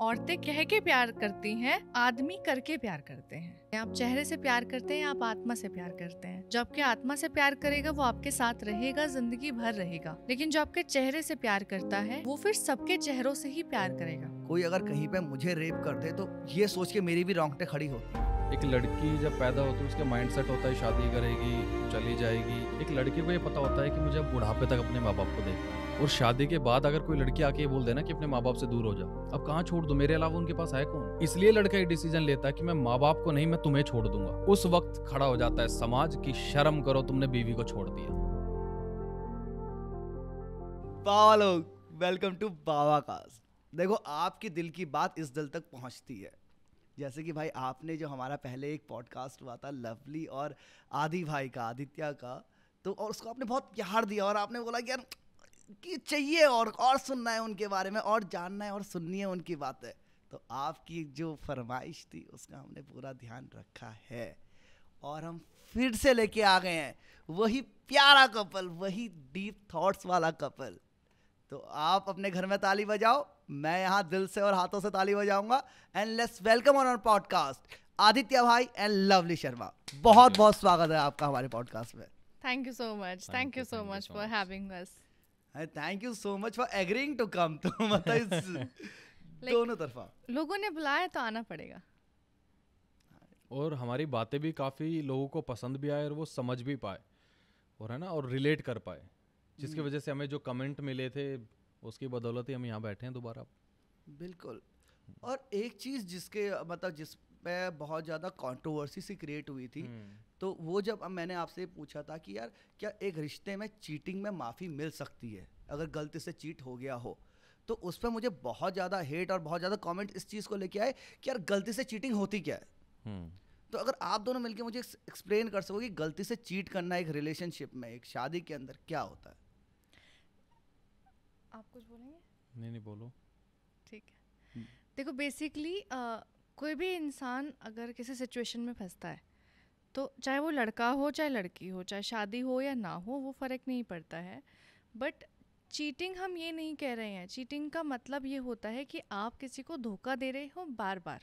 औरतें कह के प्यार करती हैं आदमी करके प्यार करते हैं आप चेहरे से प्यार करते हैं आप आत्मा से प्यार करते हैं जो आपके आत्मा से प्यार करेगा वो आपके साथ रहेगा जिंदगी भर रहेगा लेकिन जो आपके चेहरे से प्यार करता है वो फिर सबके चेहरों से ही प्यार करेगा कोई अगर कहीं पे मुझे रेप कर दे तो ये सोच के मेरी भी रोंगटे खड़ी होती है एक लड़की जब पैदा होती है उसके माइंड सेट होता है शादी करेगी चली जाएगी एक लड़की को ये पता होता है कि मुझे बुढ़ापे तक अपने माँ बाप को देखना और शादी के बाद अगर कोई लड़की आके बोल देना कि अपने माँ बाप से दूर हो जा अब कहाँ छोड़ दो मेरे अलावा उनके पास है कौन इसलिए लड़का ये डिसीजन लेता है कि मैं माँ बाप को नहीं मैं तुम्हें छोड़ दूंगा उस वक्त खड़ा हो जाता है समाज की शर्म करो तुमने बीवी को छोड़ दिया वेलकम टू बाबा कास्ट देखो आपके दिल की बात इस दिल तक पहुंचती है जैसे कि भाई आपने जो हमारा पहले एक पॉडकास्ट हुआ था लवली और आदि भाई का आदित्य का तो और उसको आपने बहुत प्यार दिया और आपने बोला कि यार कि चाहिए और और सुनना है उनके बारे में और जानना है और सुननी है उनकी बातें तो आपकी जो फरमाइश थी उसका हमने पूरा ध्यान रखा है और हम फिर से लेके आ गए हैं वही प्यारा कपल वही डीप थॉट्स वाला कपल तो आप अपने घर में ताली बजाओ मैं यहाँ दिल से और हाथों से ताली बजाऊंगा and let's welcome on our podcast Aditya भाई एंड लवली शर्मा बहुत बहुत स्वागत है आपका हमारे पॉडकास्ट में thank you so much thank you so much for having us thank you so much for agreeing to come तो मतलब दोनों तरफा लोगों ने बुलाया तो आना पड़ेगा और हमारी बातें भी काफ़ी लोगों को पसंद भी आए और वो समझ भी पाए और है ना और रिलेट कर पाए जिसकी हम्म। वजह से हमें जो कमेंट मिले थे उसकी बदौलत ही हम यहाँ बैठे हैं दोबारा बिल्कुल और एक चीज़ जिसके मतलब जिस पे बहुत ज़्यादा कंट्रोवर्सी सी क्रिएट हुई थी हम्म। तो वो जब मैंने आपसे पूछा था कि यार क्या एक रिश्ते में चीटिंग में माफ़ी मिल सकती है अगर गलती से चीट हो गया हो तो उस पर मुझे बहुत ज़्यादा हेट और बहुत ज़्यादा कमेंट इस चीज़ को लेके आए कि यार गलती से चीटिंग होती क्या है हम्म। तो अगर आप दोनों मिलकर मुझे एक्सप्लेन कर सको कि गलती से चीट करना एक रिलेशनशिप में एक शादी के अंदर क्या होता है आप कुछ बोलेंगे नहीं नहीं बोलो ठीक है देखो बेसिकली कोई भी इंसान अगर किसी सिचुएशन में फंसता है तो चाहे वो लड़का हो चाहे लड़की हो चाहे शादी हो या ना हो वो फ़र्क नहीं पड़ता है बट चीटिंग हम ये नहीं कह रहे हैं चीटिंग का मतलब ये होता है कि आप किसी को धोखा दे रहे हो बार बार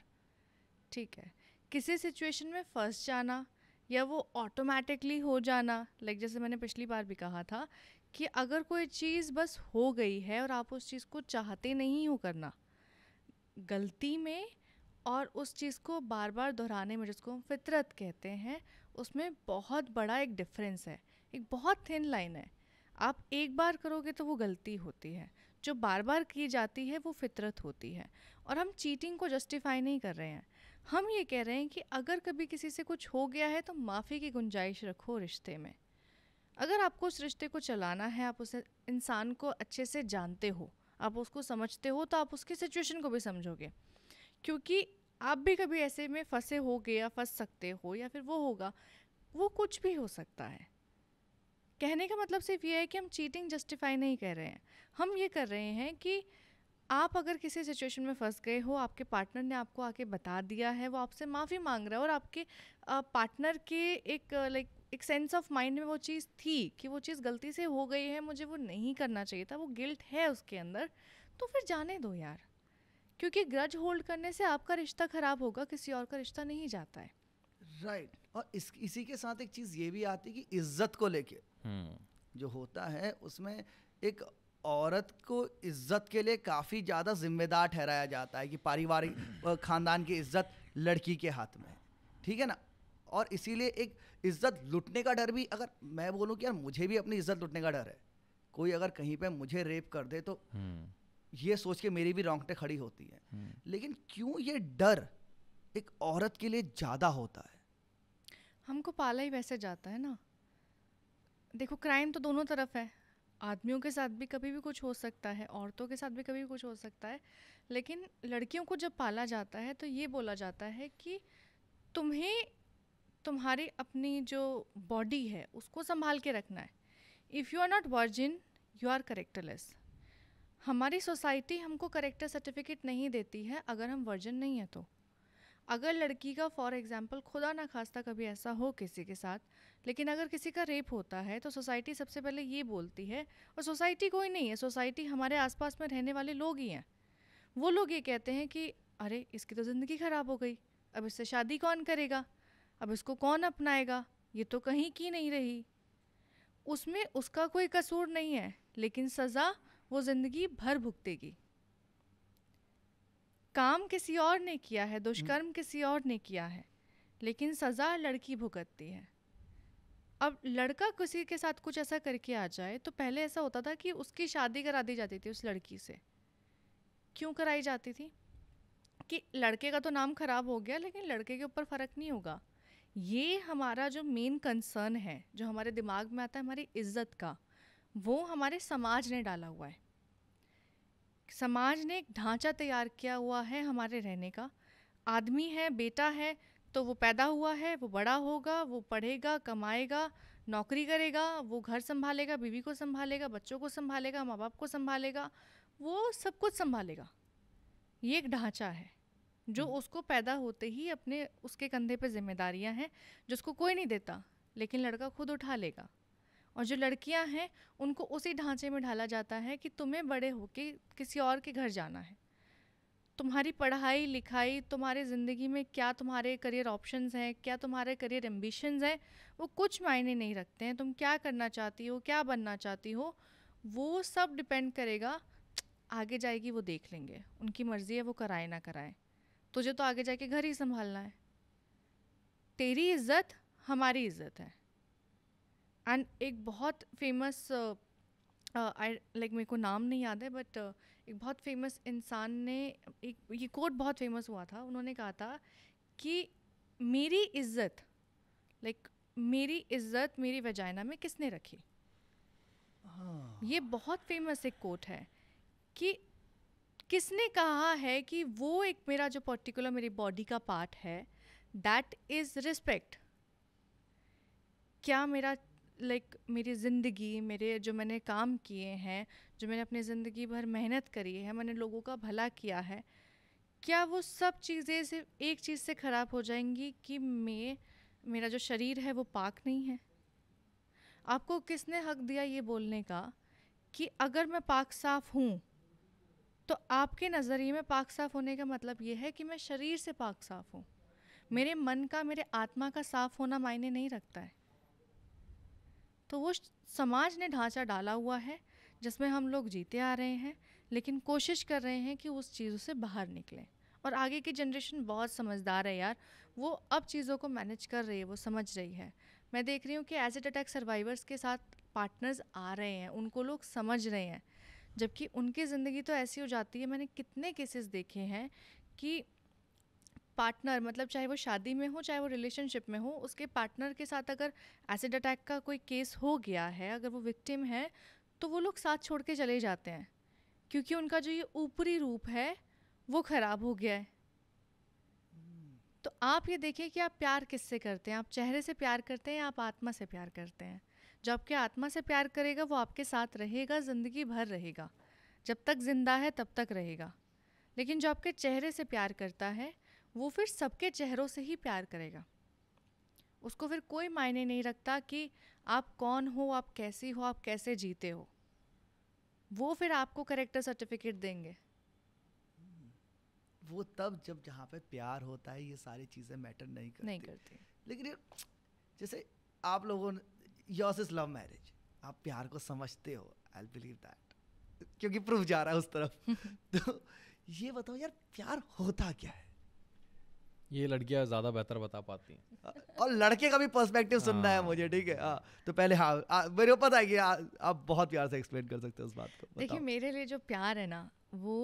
ठीक है किसी सिचुएशन में फंस जाना या वो ऑटोमेटिकली हो जाना लाइक जैसे मैंने पिछली बार भी कहा था कि अगर कोई चीज़ बस हो गई है और आप उस चीज़ को चाहते नहीं हो करना गलती में और उस चीज़ को बार बार दोहराने में जिसको हम फितरत कहते हैं उसमें बहुत बड़ा एक डिफरेंस है एक बहुत थिन लाइन है आप एक बार करोगे तो वो गलती होती है जो बार बार की जाती है वो फितरत होती है और हम चीटिंग को जस्टिफाई नहीं कर रहे हैं हम ये कह रहे हैं कि अगर कभी किसी से कुछ हो गया है तो माफ़ी की गुंजाइश रखो रिश्ते में अगर आपको उस रिश्ते को चलाना है आप उसे इंसान को अच्छे से जानते हो आप उसको समझते हो तो आप उसकी सिचुएशन को भी समझोगे क्योंकि आप भी कभी ऐसे में फंसे हो गए या फंस सकते हो या फिर वो होगा वो कुछ भी हो सकता है कहने का मतलब सिर्फ ये है कि हम चीटिंग जस्टिफाई नहीं कर रहे हैं हम ये कर रहे हैं कि आप अगर किसी सिचुएशन में फंस गए हो आपके पार्टनर ने आपको आके बता दिया है वो आपसे माफ़ी मांग रहा है और आपके पार्टनर के एक लाइक एक सेंस ऑफ माइंड में वो चीज़ थी कि वो चीज़ गलती से हो गई है मुझे वो नहीं करना चाहिए था वो गिल्ट है उसके अंदर तो फिर जाने दो यार क्योंकि ग्रज होल्ड करने से आपका रिश्ता खराब होगा किसी और का रिश्ता नहीं जाता है राइट right. और इस इसी के साथ एक चीज़ ये भी आती है कि इज्जत को लेके hmm. जो होता है उसमें एक औरत को इज्जत के लिए काफ़ी ज़्यादा जिम्मेदार ठहराया जाता है कि पारिवारिक खानदान की इज्जत लड़की के हाथ में ठीक है ना और इसीलिए एक इज्जत लुटने का डर भी अगर मैं बोलूँ कि यार मुझे भी अपनी इज्जत लुटने का डर है कोई अगर कहीं पे मुझे रेप कर दे तो hmm. ये सोच के मेरी भी रोंगटे खड़ी होती है हम्म। लेकिन क्यों ये डर एक औरत के लिए ज़्यादा होता है हमको पाला ही वैसे जाता है ना देखो क्राइम तो दोनों तरफ है आदमियों के साथ भी कभी भी कुछ हो सकता है औरतों के साथ भी कभी भी कुछ हो सकता है लेकिन लड़कियों को जब पाला जाता है तो ये बोला जाता है कि तुम्हें तुम्हारी अपनी जो बॉडी है उसको संभाल के रखना है if you are not virgin you are characterless हमारी सोसाइटी हमको करेक्टर सर्टिफिकेट नहीं देती है अगर हम वर्जन नहीं है तो अगर लड़की का फॉर एग्ज़ाम्पल खुदा ना खास्ता कभी ऐसा हो किसी के साथ लेकिन अगर किसी का रेप होता है तो सोसाइटी सबसे पहले ये बोलती है और सोसाइटी कोई नहीं है सोसाइटी हमारे आसपास में रहने वाले लोग ही हैं वो लोग ये कहते हैं कि अरे इसकी तो ज़िंदगी ख़राब हो गई अब इससे शादी कौन करेगा अब इसको कौन अपनाएगा ये तो कहीं की नहीं रही उसमें उसका कोई कसूर नहीं है लेकिन सज़ा वो ज़िंदगी भर भुगतेगी काम किसी और ने किया है दुष्कर्म किसी और ने किया है लेकिन सज़ा लड़की भुगतती है अब लड़का किसी के साथ कुछ ऐसा करके आ जाए तो पहले ऐसा होता था कि उसकी शादी करा दी जाती थी उस लड़की से क्यों कराई जाती थी कि लड़के का तो नाम ख़राब हो गया लेकिन लड़के के ऊपर फ़र्क नहीं होगा ये हमारा जो मेन कंसर्न है जो हमारे दिमाग में आता है हमारी इज्जत का वो हमारे समाज ने डाला हुआ है समाज ने एक ढांचा तैयार किया हुआ है हमारे रहने का आदमी है बेटा है तो वो पैदा हुआ है वो बड़ा होगा वो पढ़ेगा कमाएगा नौकरी करेगा वो घर संभालेगा बीवी को संभालेगा बच्चों को संभालेगा माँ बाप को संभालेगा वो सब कुछ संभालेगा ये एक ढांचा है जो हम्म। उसको पैदा होते ही अपने उसके कंधे पर जिम्मेदारियां हैं जिसको कोई नहीं देता लेकिन लड़का खुद उठा लेगा और जो लड़कियां हैं उनको उसी ढांचे में ढाला जाता है कि तुम्हें बड़े होके किसी और के घर जाना है तुम्हारी पढ़ाई लिखाई तुम्हारे ज़िंदगी में क्या तुम्हारे करियर ऑप्शंस हैं क्या तुम्हारे करियर एम्बिशंस हैं वो कुछ मायने नहीं रखते हैं तुम क्या करना चाहती हो क्या बनना चाहती हो वो सब डिपेंड करेगा आगे जाएगी वो देख लेंगे उनकी मर्ज़ी है वो कराए ना कराए तुझे तो आगे जाके घर ही संभालना है तेरी इज्जत हमारी इज्जत है एंड एक बहुत फेमस आई लाइक मेरे को नाम नहीं याद है बट uh, एक बहुत फेमस इंसान ने एक ये कोट बहुत फेमस हुआ था उन्होंने कहा था कि मेरी इज्जत लाइक मेरी इज्जत मेरी वजाइना में किसने रखी हाँ। ये बहुत फेमस एक कोट है कि किसने कहा है कि वो एक मेरा जो पर्टिकुलर मेरी बॉडी का पार्ट है दैट इज़ रिस्पेक्ट क्या मेरा लाइक मेरी ज़िंदगी मेरे जो मैंने काम किए हैं जो मैंने अपनी ज़िंदगी भर मेहनत करी है मैंने लोगों का भला किया है क्या वो सब चीज़ें सिर्फ एक चीज़ से ख़राब हो जाएंगी कि मैं मेरा जो शरीर है वो पाक नहीं है आपको किसने हक दिया ये बोलने का कि अगर मैं पाक साफ़ हूँ तो आपके नज़रिए में पाक साफ़ होने का मतलब ये है कि मैं शरीर से पाक साफ़ हूँ मेरे मन का मेरे आत्मा का साफ़ होना मायने नहीं रखता है तो वो समाज ने ढांचा डाला हुआ है जिसमें हम लोग जीते आ रहे हैं लेकिन कोशिश कर रहे हैं कि उस चीज़ों से बाहर निकलें और आगे की जनरेशन बहुत समझदार है यार वो अब चीज़ों को मैनेज कर रही है वो समझ रही है मैं देख रही हूँ कि एज अटैक सर्वाइवर्स के साथ पार्टनर्स आ रहे हैं उनको लोग समझ रहे हैं जबकि उनकी ज़िंदगी तो ऐसी हो जाती है मैंने कितने केसेस देखे हैं कि पार्टनर मतलब चाहे वो शादी में हो चाहे वो रिलेशनशिप में हो उसके पार्टनर के साथ अगर एसिड अटैक का कोई केस हो गया है अगर वो विक्टिम है तो वो लोग साथ छोड़ के चले जाते हैं क्योंकि उनका जो ये ऊपरी रूप है वो ख़राब हो गया है तो आप ये देखिए कि आप प्यार किससे करते हैं आप चेहरे से प्यार करते हैं या आप आत्मा से प्यार करते हैं जो आपके आत्मा से प्यार करेगा वो आपके साथ रहेगा ज़िंदगी भर रहेगा जब तक ज़िंदा है तब तक रहेगा लेकिन जो आपके चेहरे से प्यार करता है वो फिर सबके चेहरों से ही प्यार करेगा उसको फिर कोई मायने नहीं रखता कि आप कौन हो आप कैसी हो आप कैसे जीते हो वो फिर आपको करेक्टर सर्टिफिकेट देंगे वो तब जब जहाँ पे प्यार होता है ये सारी चीज़ें मैटर नहीं करती नहीं करती लेकिन जैसे आप लोगों ने योर्स इज लव मैरिज आप प्यार को समझते हो आई बिलीव दैट क्योंकि प्रूफ जा रहा है उस तरफ तो ये बताओ यार प्यार होता क्या है ये लड़कियां ज़्यादा बेहतर बता पाती हैं और लड़के का भी पर्सपेक्टिव सुनना है हाँ। मुझे ठीक है हाँ, तो पहले हाँ मेरे को पता है कि आप बहुत प्यार से एक्सप्लेन कर सकते हो उस बात को देखिए मेरे लिए जो प्यार है ना वो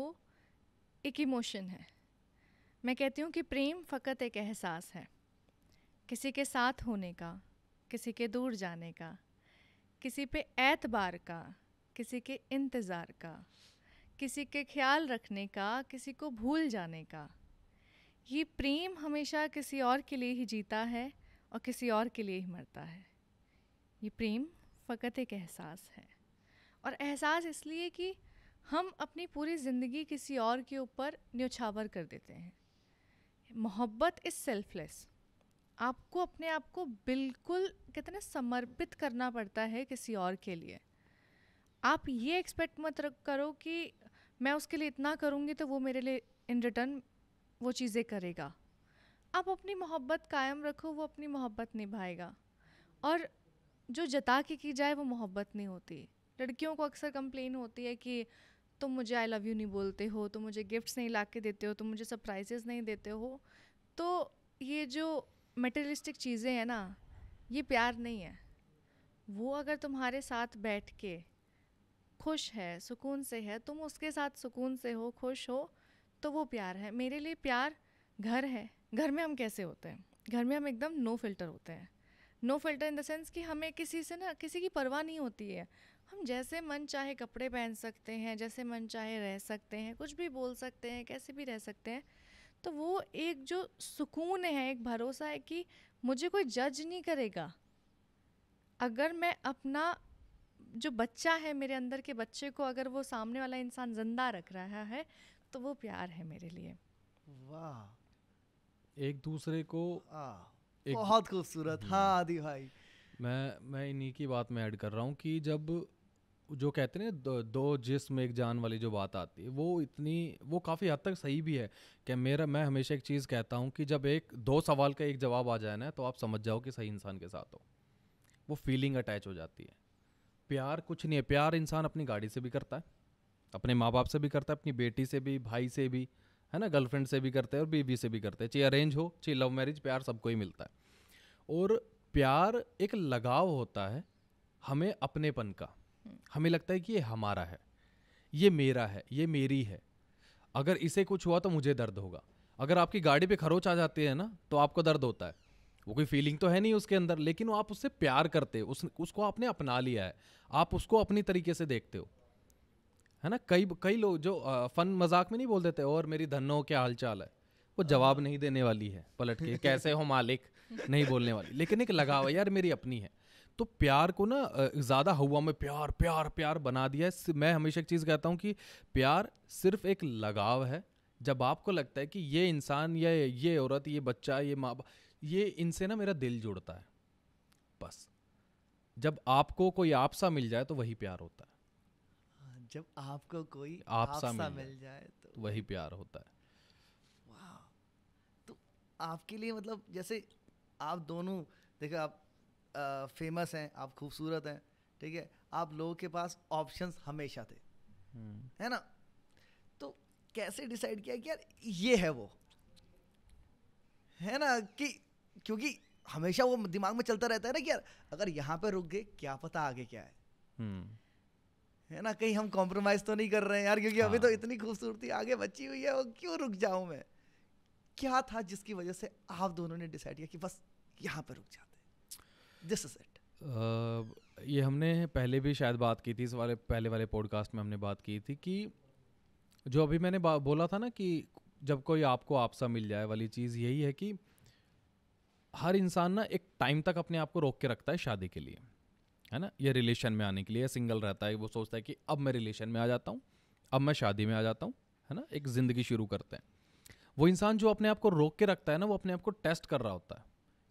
एक इमोशन है मैं कहती हूँ कि प्रेम फ़कत एक एहसास है किसी के साथ होने का किसी के दूर जाने का किसी पे एतबार का किसी के इंतज़ार का किसी के ख्याल रखने का किसी को भूल जाने का ये प्रेम हमेशा किसी और के लिए ही जीता है और किसी और के लिए ही मरता है ये प्रेम फ़कत एक एहसास है और एहसास इसलिए कि हम अपनी पूरी ज़िंदगी किसी और के ऊपर न्योछावर कर देते हैं मोहब्बत इज़ सेल्फलेस आपको अपने आप को बिल्कुल कहते समर्पित करना पड़ता है किसी और के लिए आप ये एक्सपेक्ट मत करो कि मैं उसके लिए इतना करूँगी तो वो मेरे लिए इन रिटर्न वो चीज़ें करेगा आप अपनी मोहब्बत कायम रखो वो अपनी मोहब्बत निभाएगा और जो जता के की जाए वो मोहब्बत नहीं होती लड़कियों को अक्सर कंप्लेन होती है कि तुम मुझे आई लव यू नहीं बोलते हो तुम मुझे गिफ्ट्स नहीं ला के देते हो तुम मुझे सरप्राइजेज़ नहीं देते हो तो ये जो मटेरियलिस्टिक चीज़ें हैं ना ये प्यार नहीं है वो अगर तुम्हारे साथ बैठ के खुश है सुकून से है तुम उसके साथ सुकून से हो खुश हो तो वो प्यार है मेरे लिए प्यार घर है घर में हम कैसे होते हैं घर में हम एकदम नो फिल्टर होते हैं no filter in the sense कि हमें किसी से ना किसी की परवाह नहीं होती है हम जैसे मन चाहे कपड़े पहन सकते हैं जैसे मन चाहे रह सकते हैं कुछ भी बोल सकते हैं कैसे भी रह सकते हैं तो वो एक जो सुकून है एक भरोसा है कि मुझे कोई जज नहीं करेगा अगर मैं अपना जो बच्चा है मेरे अंदर के बच्चे को अगर वो सामने वाला इंसान ज़िंदा रख रहा है तो वो प्यार है मेरे लिए वाह एक दूसरे को एक बहुत खूबसूरत हाँ आदि भाई मैं मैं इन्हीं की बात में ऐड कर रहा हूँ कि जब जो कहते हैं दो, दो जिसम एक जान वाली जो बात आती है वो इतनी वो काफ़ी हद तक सही भी है कि मेरा मैं हमेशा एक चीज़ कहता हूँ कि जब एक दो सवाल का एक जवाब आ जाए ना तो आप समझ जाओ कि सही इंसान के साथ हो वो फीलिंग अटैच हो जाती है प्यार कुछ नहीं है प्यार इंसान अपनी गाड़ी से भी करता है अपने माँ बाप से भी करता है अपनी बेटी से भी भाई से भी है ना गर्लफ्रेंड से भी करते हैं और बीवी से भी करते हैं चाहे अरेंज हो चाहे लव मैरिज प्यार सबको ही मिलता है और प्यार एक लगाव होता है हमें अपनेपन का हमें लगता है कि ये हमारा है ये मेरा है ये मेरी है अगर इसे कुछ हुआ तो मुझे दर्द होगा अगर आपकी गाड़ी पे खरोच आ जाती है ना तो आपको दर्द होता है वो कोई फीलिंग तो है नहीं उसके अंदर लेकिन आप उससे प्यार करते हो उस, उसको आपने अपना लिया है आप उसको अपनी तरीके से देखते हो है ना कई कई लोग जो आ, फन मजाक में नहीं बोल देते और मेरी धनो क्या हालचाल है वो जवाब नहीं देने वाली है पलट के कैसे हो मालिक नहीं बोलने वाली लेकिन एक लगाव है यार मेरी अपनी है तो प्यार को ना ज़्यादा हवा में प्यार प्यार प्यार बना दिया है मैं हमेशा एक चीज़ कहता हूँ कि प्यार सिर्फ एक लगाव है जब आपको लगता है कि ये इंसान या ये औरत ये बच्चा ये माँ बाप ये इनसे ना मेरा दिल जुड़ता है बस जब आपको कोई आपसा मिल जाए तो वही प्यार होता है जब आपको कोई आप, आप मिल, मिल जाए तो, तो वही प्यार होता है तो आपके लिए मतलब जैसे आप दोनों देखो आप आ, फेमस हैं आप खूबसूरत हैं ठीक है आप लोगों के पास ऑप्शंस हमेशा थे हम्म। है ना तो कैसे डिसाइड किया कि यार ये है वो है ना कि क्योंकि हमेशा वो दिमाग में चलता रहता है ना कि यार अगर यहाँ पे रुक गए क्या पता आगे क्या है हम्म। है ना कहीं हम कॉम्प्रोमाइज़ तो नहीं कर रहे हैं यार क्योंकि अभी तो हाँ। इतनी खूबसूरती आगे बची हुई है वो क्यों रुक जाऊं मैं क्या था जिसकी वजह से आप दोनों ने डिसाइड किया कि बस यहाँ पर रुक जाते दिस इज इट ये हमने पहले भी शायद बात की थी इस वाले पहले वाले पॉडकास्ट में हमने बात की थी कि जो अभी मैंने बोला था ना कि जब कोई आपको आपसा मिल जाए वाली चीज़ यही है कि हर इंसान ना एक टाइम तक अपने आप को रोक के रखता है शादी के लिए है ना ये रिलेशन में आने के लिए सिंगल रहता है वो सोचता है कि अब मैं रिलेशन में आ जाता हूँ अब मैं शादी में आ जाता हूँ है ना एक ज़िंदगी शुरू करते हैं वो इंसान जो अपने आप को रोक के रखता है ना वो अपने आप को टेस्ट कर रहा होता है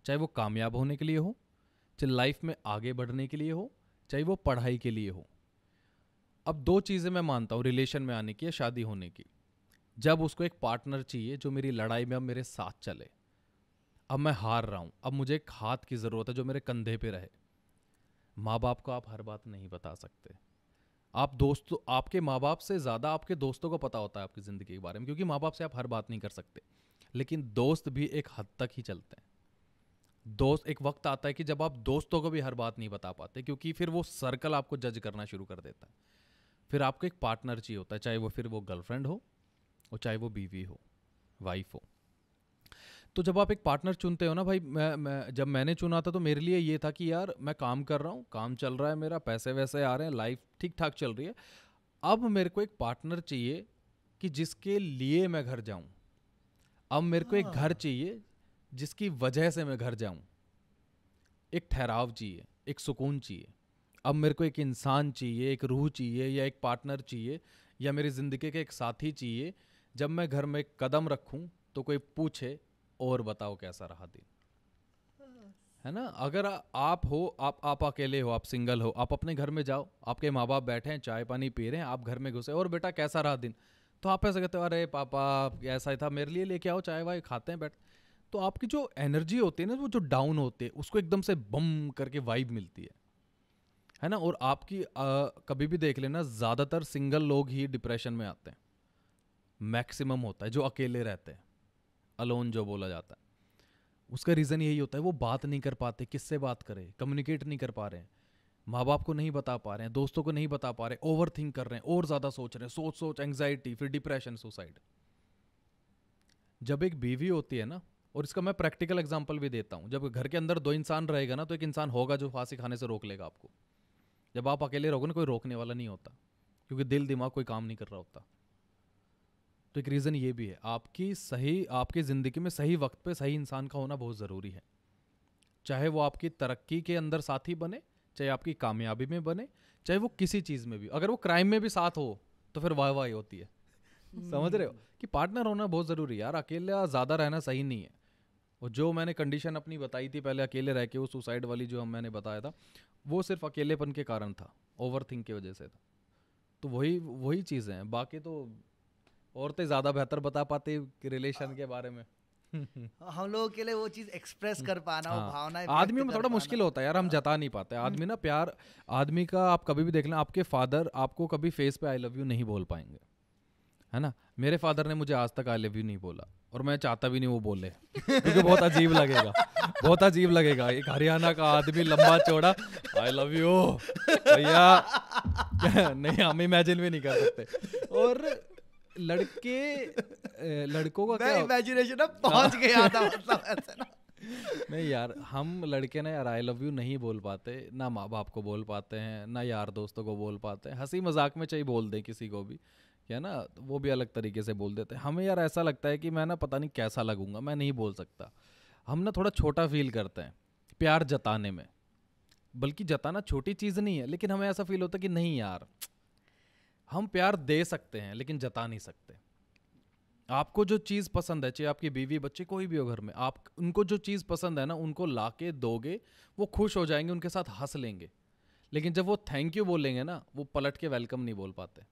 चाहे वो कामयाब होने के लिए हो चाहे लाइफ में आगे बढ़ने के लिए हो चाहे वो पढ़ाई के लिए हो अब दो चीज़ें मैं मानता हूँ रिलेशन में आने की या शादी होने की जब उसको एक पार्टनर चाहिए जो मेरी लड़ाई में अब मेरे साथ चले अब मैं हार रहा हूँ अब मुझे एक हाथ की ज़रूरत है जो मेरे कंधे पे रहे माँ बाप को आप हर बात नहीं बता सकते आप दोस्तों आपके माँ बाप से ज़्यादा आपके दोस्तों को पता होता है आपकी ज़िंदगी के बारे में क्योंकि माँ बाप से आप हर बात नहीं कर सकते लेकिन दोस्त भी एक हद तक ही चलते हैं दोस्त एक वक्त आता है कि जब आप दोस्तों को भी हर बात नहीं बता पाते क्योंकि फिर वो सर्कल आपको जज करना शुरू कर देता है फिर आपको एक पार्टनर चाहिए होता है चाहे वो फिर वो गर्लफ्रेंड हो और चाहे वो बीवी हो वाइफ हो तो जब आप एक पार्टनर चुनते हो ना भाई मैं, मैं जब मैंने चुना था तो मेरे लिए ये था कि यार मैं काम कर रहा हूँ काम चल रहा है मेरा पैसे वैसे आ रहे हैं लाइफ ठीक ठाक चल रही है अब मेरे को एक पार्टनर चाहिए कि जिसके लिए मैं घर जाऊँ अब मेरे को एक हाँ। घर चाहिए जिसकी वजह से मैं घर जाऊँ एक ठहराव चाहिए एक सुकून चाहिए अब मेरे को एक इंसान चाहिए एक रूह चाहिए या एक पार्टनर चाहिए या मेरी ज़िंदगी के एक साथी चाहिए जब मैं घर में कदम रखूं तो कोई पूछे और बताओ कैसा रहा दिन है ना अगर आप हो आप आप अकेले हो आप सिंगल हो आप अपने घर में जाओ आपके माँ बाप बैठे हैं चाय पानी पी रहे हैं आप घर में घुसे और बेटा कैसा रहा दिन तो आप ऐसे कहते हो अरे पापा ऐसा ही था मेरे लिए लेके आओ चाय वाय खाते हैं बैठ तो आपकी जो एनर्जी होती है ना वो जो डाउन होती है उसको एकदम से बम करके वाइब मिलती है है ना और आपकी आ, कभी भी देख लेना ज़्यादातर सिंगल लोग ही डिप्रेशन में आते हैं मैक्सिमम होता है जो अकेले रहते हैं अलोन जो बोला जाता है उसका रीज़न यही होता है वो बात नहीं कर पाते किससे बात करें कम्युनिकेट नहीं कर पा रहे हैं माँ बाप को नहीं बता पा रहे हैं दोस्तों को नहीं बता पा रहे ओवर थिंक कर रहे हैं और ज़्यादा सोच रहे हैं सोच सोच एंगजाइटी फिर डिप्रेशन सुसाइड जब एक बीवी होती है ना और इसका मैं प्रैक्टिकल एग्जाम्पल भी देता हूँ जब घर के अंदर दो इंसान रहेगा ना तो एक इंसान होगा जो फांसी खाने से रोक लेगा आपको जब आप अकेले रहोगे ना कोई रोकने वाला नहीं होता क्योंकि दिल दिमाग कोई काम नहीं कर रहा होता तो एक रीज़न ये भी है आपकी सही आपकी ज़िंदगी में सही वक्त पे सही इंसान का होना बहुत ज़रूरी है चाहे वो आपकी तरक्की के अंदर साथी बने चाहे आपकी कामयाबी में बने चाहे वो किसी चीज़ में भी अगर वो क्राइम में भी साथ हो तो फिर वाह वाह होती है समझ रहे हो हम्म। कि पार्टनर होना बहुत ज़रूरी है यार अकेला ज़्यादा रहना सही नहीं है और जो मैंने कंडीशन अपनी बताई थी पहले अकेले रह के वो सुसाइड वाली जो हम मैंने बताया था वो सिर्फ अकेलेपन के कारण था ओवर थिंक की वजह से था तो वही वही चीज़ें हैं बाकी तो औरतें ज़्यादा बेहतर बता पाती कि रिलेशन के बारे में हम लोगों के लिए वो चीज एक्सप्रेस कर पाना हाँ। भावना आदमी में थोड़ा मुश्किल होता है यार हम हाँ। जता नहीं पाते आदमी ना हम्म। प्यार आदमी का आप कभी भी देख लें आपके फादर आपको कभी फेस पे आई लव यू नहीं बोल पाएंगे है ना मेरे फादर ने मुझे आज तक आई लव यू नहीं बोला और मैं चाहता भी नहीं वो बोले क्योंकि बहुत अजीब लगेगा बहुत अजीब लगेगा एक हरियाणा का आदमी लंबा चौड़ा आई लव यू भैया नहीं हम इमेजिन भी नहीं कर सकते और लड़के लड़कों का क्या इमेजिनेशन अब हाँ। पहुंच गया था मतलब ऐसे ना नहीं यार हम लड़के ना यार आई लव यू नहीं बोल पाते ना माँ बाप को बोल पाते हैं ना यार दोस्तों को बोल पाते हैं हंसी मजाक में चाहिए बोल दें किसी को भी क्या ना वो भी अलग तरीके से बोल देते हैं हमें यार ऐसा लगता है कि मैं ना पता नहीं कैसा लगूंगा मैं नहीं बोल सकता हम ना थोड़ा छोटा फील करते हैं प्यार जताने में बल्कि जताना छोटी चीज़ नहीं है लेकिन हमें ऐसा फील होता है कि नहीं यार हम प्यार दे सकते हैं लेकिन जता नहीं सकते आपको जो चीज़ पसंद है चाहे आपकी बीवी बच्चे कोई भी हो घर में आप उनको जो चीज़ पसंद है ना उनको ला के दोगे वो खुश हो जाएंगे उनके साथ हंस लेंगे लेकिन जब वो थैंक यू बोलेंगे ना वो पलट के वेलकम नहीं बोल पाते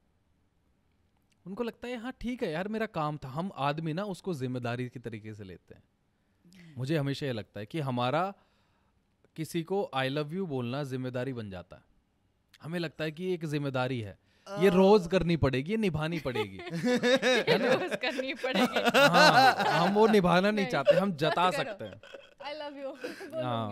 उनको लगता है हाँ ठीक है यार मेरा काम था हम आदमी ना उसको जिम्मेदारी की तरीके से लेते हैं मुझे हमेशा ये लगता है कि हमारा किसी को आई लव यू बोलना जिम्मेदारी बन जाता है हमें लगता है कि एक जिम्मेदारी है ये रोज करनी पड़ेगी ये निभानी पड़ेगी है ना रोज करनी पड़ेगी हाँ, हम वो निभाना नहीं नहीं चाहते हम जता सकते हैं आई लव यू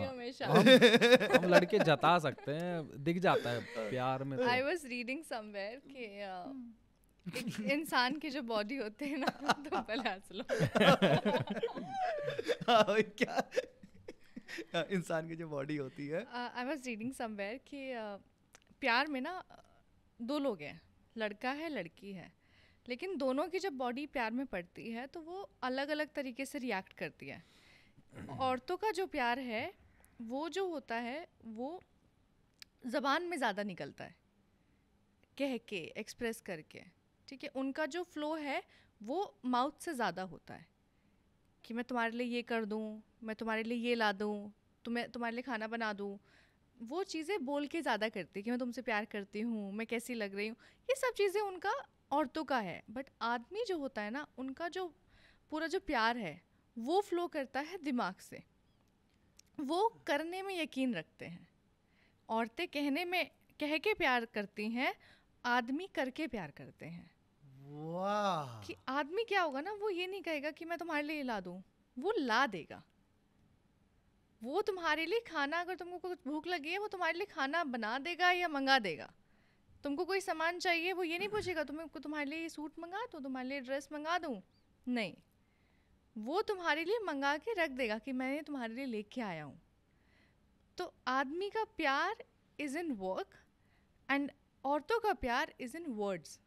हमेशा हम, हम लड़के जता सकते हैं दिख जाता है प्यार में आई वाज रीडिंग समवेयर कि इंसान के जो बॉडी होते हैं ना तो बलास लो क्या इंसान की जो बॉडी होती है आई वॉज रीडिंग समवेयर कि प्यार में ना दो लोग हैं लड़का है लड़की है लेकिन दोनों की जब बॉडी प्यार में पड़ती है तो वो अलग अलग तरीके से रिएक्ट करती है औरतों का जो प्यार है वो जो होता है वो ज़बान में ज़्यादा निकलता है कह के एक्सप्रेस करके ठीक है उनका जो फ्लो है वो माउथ से ज़्यादा होता है कि मैं तुम्हारे लिए ये कर दूँ मैं तुम्हारे लिए ये ला दूँ तुम्हें तुम्हारे लिए खाना बना दूँ वो चीज़ें बोल के ज़्यादा करती कि मैं तुमसे प्यार करती हूँ मैं कैसी लग रही हूँ ये सब चीज़ें उनका औरतों का है बट आदमी जो होता है ना उनका जो पूरा जो प्यार है वो फ्लो करता है दिमाग से वो करने में यकीन रखते हैं औरतें कहने में कह के प्यार करती हैं आदमी करके प्यार करते हैं कि आदमी क्या होगा ना वो ये नहीं कहेगा कि मैं तुम्हारे लिए ला दूँ वो ला देगा वो तुम्हारे लिए खाना अगर तुमको कुछ भूख लगी है वो तुम्हारे लिए खाना बना देगा या मंगा देगा तुमको कोई सामान चाहिए वो ये नहीं पूछेगा तुम्हें तुम्हारे लिए सूट मंगा दूँ तुम्हारे लिए ड्रेस मंगा दूँ नहीं वो तुम्हारे लिए मंगा के रख देगा कि मैंने तुम्हारे लिए ले के आया हूँ तो आदमी का प्यार इज़ इन वर्क एंड औरतों का प्यार इज़ इन वर्ड्स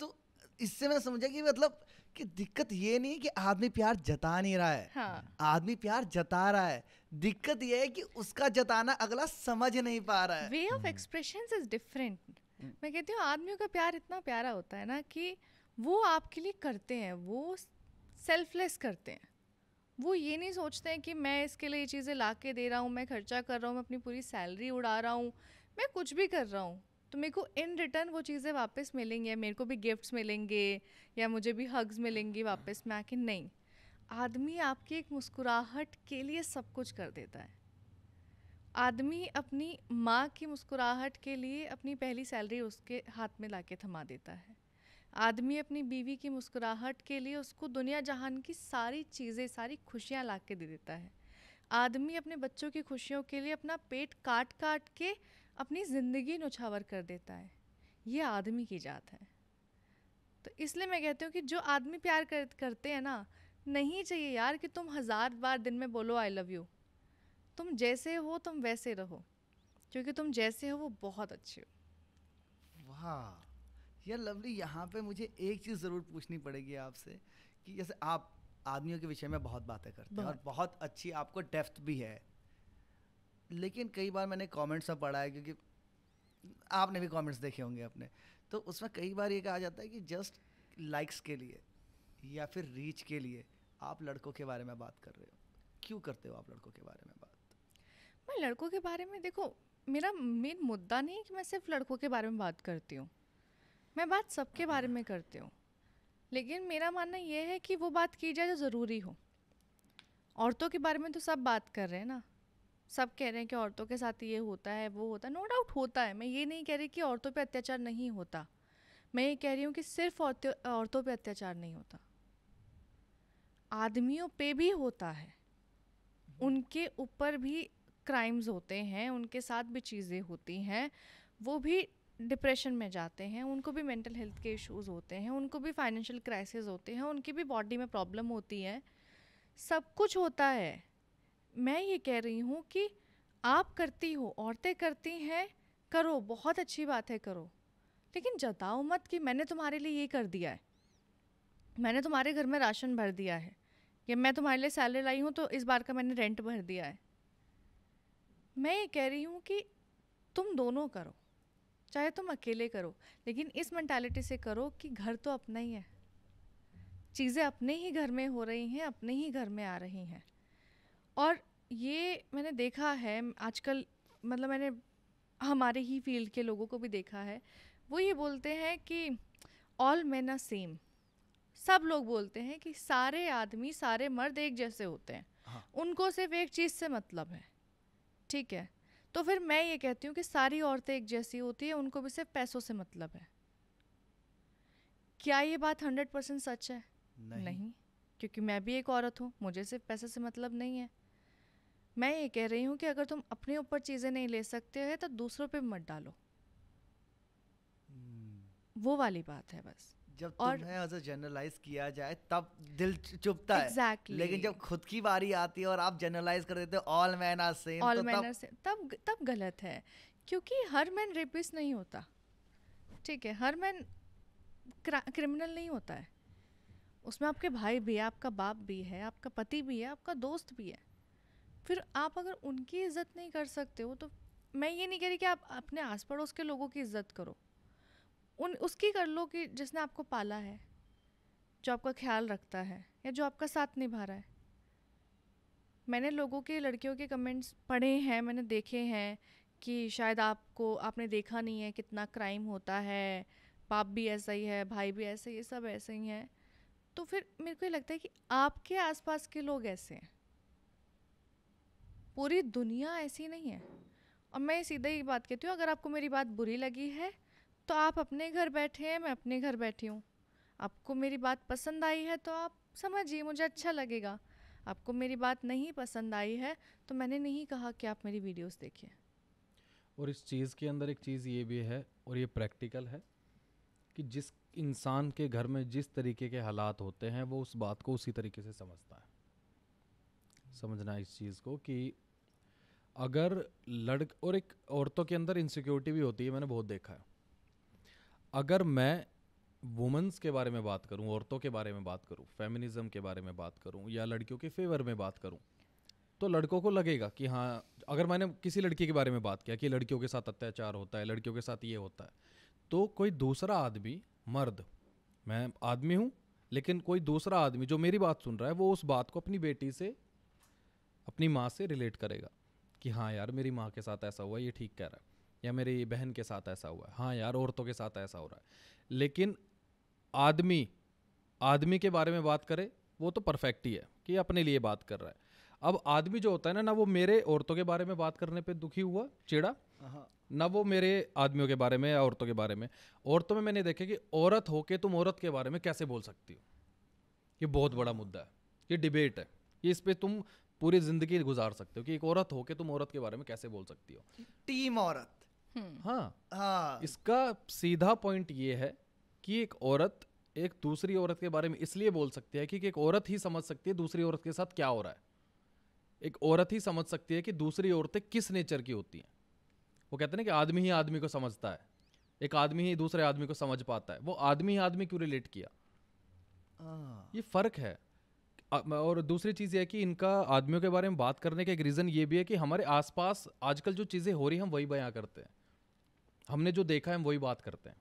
तो इससे मैं समझा कि मतलब कि दिक्कत ये नहीं है कि आदमी प्यार जता नहीं रहा है हाँ. आदमी प्यार जता रहा है दिक्कत ये है कि उसका जताना अगला समझ नहीं पा रहा है way of expression is different मैं कहती हूँ आदमियों का प्यार इतना प्यारा होता है ना कि वो आपके लिए करते हैं वो सेल्फलेस करते हैं वो ये नहीं सोचते हैं कि मैं इसके लिए ये चीज़ें ला के दे रहा हूँ मैं खर्चा कर रहा हूँ मैं अपनी पूरी सैलरी उड़ा रहा हूँ मैं कुछ भी कर रहा हूँ तो मेरे को इन रिटर्न वो चीज़ें वापस मिलेंगी या मेरे को भी गिफ्ट्स मिलेंगे या मुझे भी हग्स मिलेंगी वापस मैं आके नहीं आदमी आपकी एक मुस्कुराहट के लिए सब कुछ कर देता है आदमी अपनी माँ की मुस्कुराहट के लिए अपनी पहली सैलरी उसके हाथ में ला के थमा देता है आदमी अपनी बीवी की मुस्कुराहट के लिए उसको दुनिया जहान की सारी चीज़ें सारी खुशियाँ ला के दे देता है आदमी अपने बच्चों की खुशियों के लिए अपना पेट काट काट के अपनी ज़िंदगी नुछावर कर देता है ये आदमी की जात है तो इसलिए मैं कहती हूँ कि जो आदमी प्यार कर, करते हैं ना नहीं चाहिए यार कि तुम हज़ार बार दिन में बोलो आई लव यू तुम जैसे हो तुम वैसे रहो क्योंकि तुम जैसे हो वो बहुत अच्छे हो वाह यार लवली यहाँ पे मुझे एक चीज़ ज़रूर पूछनी पड़ेगी आपसे कि जैसे आप आदमियों के विषय में बहुत बातें करते हैं और बहुत अच्छी आपको डेफ्थ भी है लेकिन कई बार मैंने कमेंट्स सब पढ़ा है क्योंकि आपने भी कमेंट्स देखे होंगे अपने तो उसमें कई बार ये कहा जाता है कि जस्ट लाइक्स के लिए या फिर रीच के लिए आप लड़कों के बारे में बात कर रहे हो क्यों करते हो आप लड़कों के बारे में बात मैं लड़कों के बारे में देखो मेरा मेन मुद्दा नहीं कि मैं सिर्फ लड़कों के बारे में बात करती हूँ मैं बात सबके बारे में करती हूँ लेकिन मेरा मानना यह है कि वो बात की जाए जो तो ज़रूरी हो औरतों के बारे में तो सब बात कर रहे हैं ना सब कह रहे हैं कि औरतों के साथ ये होता है वो होता है नो डाउट होता है मैं ये नहीं कह रही कि औरतों पे अत्याचार नहीं होता मैं ये कह रही हूँ कि सिर्फ औरतों पे अत्याचार नहीं होता आदमियों पे भी होता है उनके ऊपर भी क्राइम्स होते हैं उनके साथ भी चीज़ें होती हैं वो भी डिप्रेशन में जाते हैं उनको भी मेंटल हेल्थ के इश्यूज होते हैं उनको भी फाइनेंशियल क्राइसिस होते हैं उनकी भी बॉडी में प्रॉब्लम होती है सब कुछ होता है मैं ये कह रही हूँ कि आप करती हो औरतें करती हैं करो बहुत अच्छी बात है करो लेकिन जताओ मत कि मैंने तुम्हारे लिए ये कर दिया है मैंने तुम्हारे घर में राशन भर दिया है या मैं तुम्हारे लिए सैलरी लाई हूँ तो इस बार का मैंने रेंट भर दिया है मैं ये कह रही हूँ कि तुम दोनों करो चाहे तुम अकेले करो लेकिन इस मैंटालिटी से करो कि घर तो अपना ही है चीज़ें अपने ही घर में हो रही हैं अपने ही घर में आ रही हैं और ये मैंने देखा है आजकल मतलब मैंने हमारे ही फील्ड के लोगों को भी देखा है वो ये बोलते हैं कि ऑल मैन आर सेम सब लोग बोलते हैं कि सारे आदमी सारे मर्द एक जैसे होते हैं हाँ। उनको सिर्फ एक चीज़ से मतलब है ठीक है तो फिर मैं ये कहती हूँ कि सारी औरतें एक जैसी होती है उनको भी सिर्फ पैसों से मतलब है क्या ये बात हंड्रेड परसेंट सच है नहीं।, नहीं क्योंकि मैं भी एक औरत हूँ मुझे सिर्फ पैसे से मतलब नहीं है मैं ये कह रही हूँ कि अगर तुम अपने ऊपर चीज़ें नहीं ले सकते हो तो दूसरों पे मत डालो hmm. वो वाली बात है बस जब और तुम्हें एज जनरलाइज किया जाए तब दिल चुपता exactly. है एग्जैक्टली लेकिन जब खुद की बारी आती है और आप जनरलाइज कर देते all man are same all man are same तब तब गलत है क्योंकि हर मैन रेपिस नहीं होता ठीक है हर मैन क्रिमिनल नहीं होता है उसमें आपके भाई भी है आपका बाप भी है आपका पति भी है आपका दोस्त भी है फिर आप अगर उनकी इज्जत नहीं कर सकते हो तो मैं ये नहीं कह रही कि आप अपने आस पड़ोस के लोगों की इज्जत करो उन उसकी कर लो कि जिसने आपको पाला है जो आपका ख्याल रखता है या जो आपका साथ निभा रहा है मैंने लोगों के लड़कियों के कमेंट्स पढ़े हैं मैंने देखे हैं कि शायद आपको आपने देखा नहीं है कितना क्राइम होता है बाप भी ऐसा ही है भाई भी ऐसा ही है सब ऐसे ही हैं तो फिर मेरे को ये लगता है कि आपके आसपास के लोग ऐसे हैं पूरी दुनिया ऐसी नहीं है और मैं सीधा ही बात कहती हूँ अगर आपको मेरी बात बुरी लगी है तो आप अपने घर बैठे हैं मैं अपने घर बैठी हूँ आपको मेरी बात पसंद आई है तो आप समझिए मुझे अच्छा लगेगा आपको मेरी बात नहीं पसंद आई है तो मैंने नहीं कहा कि आप मेरी वीडियोस देखिए और इस चीज़ के अंदर एक चीज़ ये भी है और ये प्रैक्टिकल है कि जिस इंसान के घर में जिस तरीके के हालात होते हैं वो उस बात को उसी तरीके से समझता है समझना इस चीज़ को कि अगर लड़ और एक औरतों के अंदर इनसिक्योरिटी भी होती है मैंने बहुत देखा है अगर मैं वुमेंस के बारे में बात करूं औरतों के बारे में बात करूं फेमिनिज्म के बारे में बात करूं या लड़कियों के फेवर में बात करूं तो लड़कों को लगेगा कि हाँ अगर मैंने किसी लड़की के बारे में बात किया कि लड़कियों के साथ अत्याचार होता है लड़कियों के साथ ये होता है तो कोई दूसरा आदमी मर्द मैं आदमी हूँ लेकिन कोई दूसरा आदमी जो मेरी बात सुन रहा है वो उस बात को अपनी बेटी से अपनी माँ से रिलेट करेगा कि हाँ यार मेरी माँ के साथ ऐसा हुआ ये ठीक कह रहा है या मेरी बहन के साथ ऐसा हुआ है हाँ यार औरतों के साथ ऐसा हो रहा है लेकिन आदमी आदमी के बारे में बात करे वो तो परफेक्ट ही है कि अपने लिए बात कर रहा है अब आदमी जो होता है ना ना वो मेरे औरतों के बारे में बात करने पे दुखी हुआ चिड़ा हाँ। ना वो मेरे आदमियों के बारे में या औरतों के बारे में औरतों में मैंने देखा कि औरत होके तुम औरत के बारे में कैसे बोल सकती हो ये बहुत बड़ा मुद्दा है ये डिबेट है ये इस पर तुम पूरी जिंदगी गुजार सकते हो कि एक औरत हो के तुम औरत के बारे में कैसे बोल सकती हो टीम औरत हम्म। हाँ हाँ इसका सीधा पॉइंट ये है कि एक औरत एक दूसरी औरत के बारे में इसलिए बोल सकती है क्योंकि एक औरत ही समझ सकती है दूसरी औरत के साथ क्या हो रहा है एक औरत ही समझ सकती है कि दूसरी औरतें किस नेचर की होती हैं वो कहते हैं ना कि आदमी ही आदमी को समझता है एक आदमी ही दूसरे आदमी को समझ पाता है वो आदमी ही आदमी क्यों रिलेट किया हाँ। ये फर्क है और दूसरी चीज़ यह है कि इनका आदमियों के बारे में बात करने का एक रीज़न ये भी है कि हमारे आसपास आजकल जो चीज़ें हो रही हैं हम वही बयां करते हैं हमने जो देखा है हम वही बात करते हैं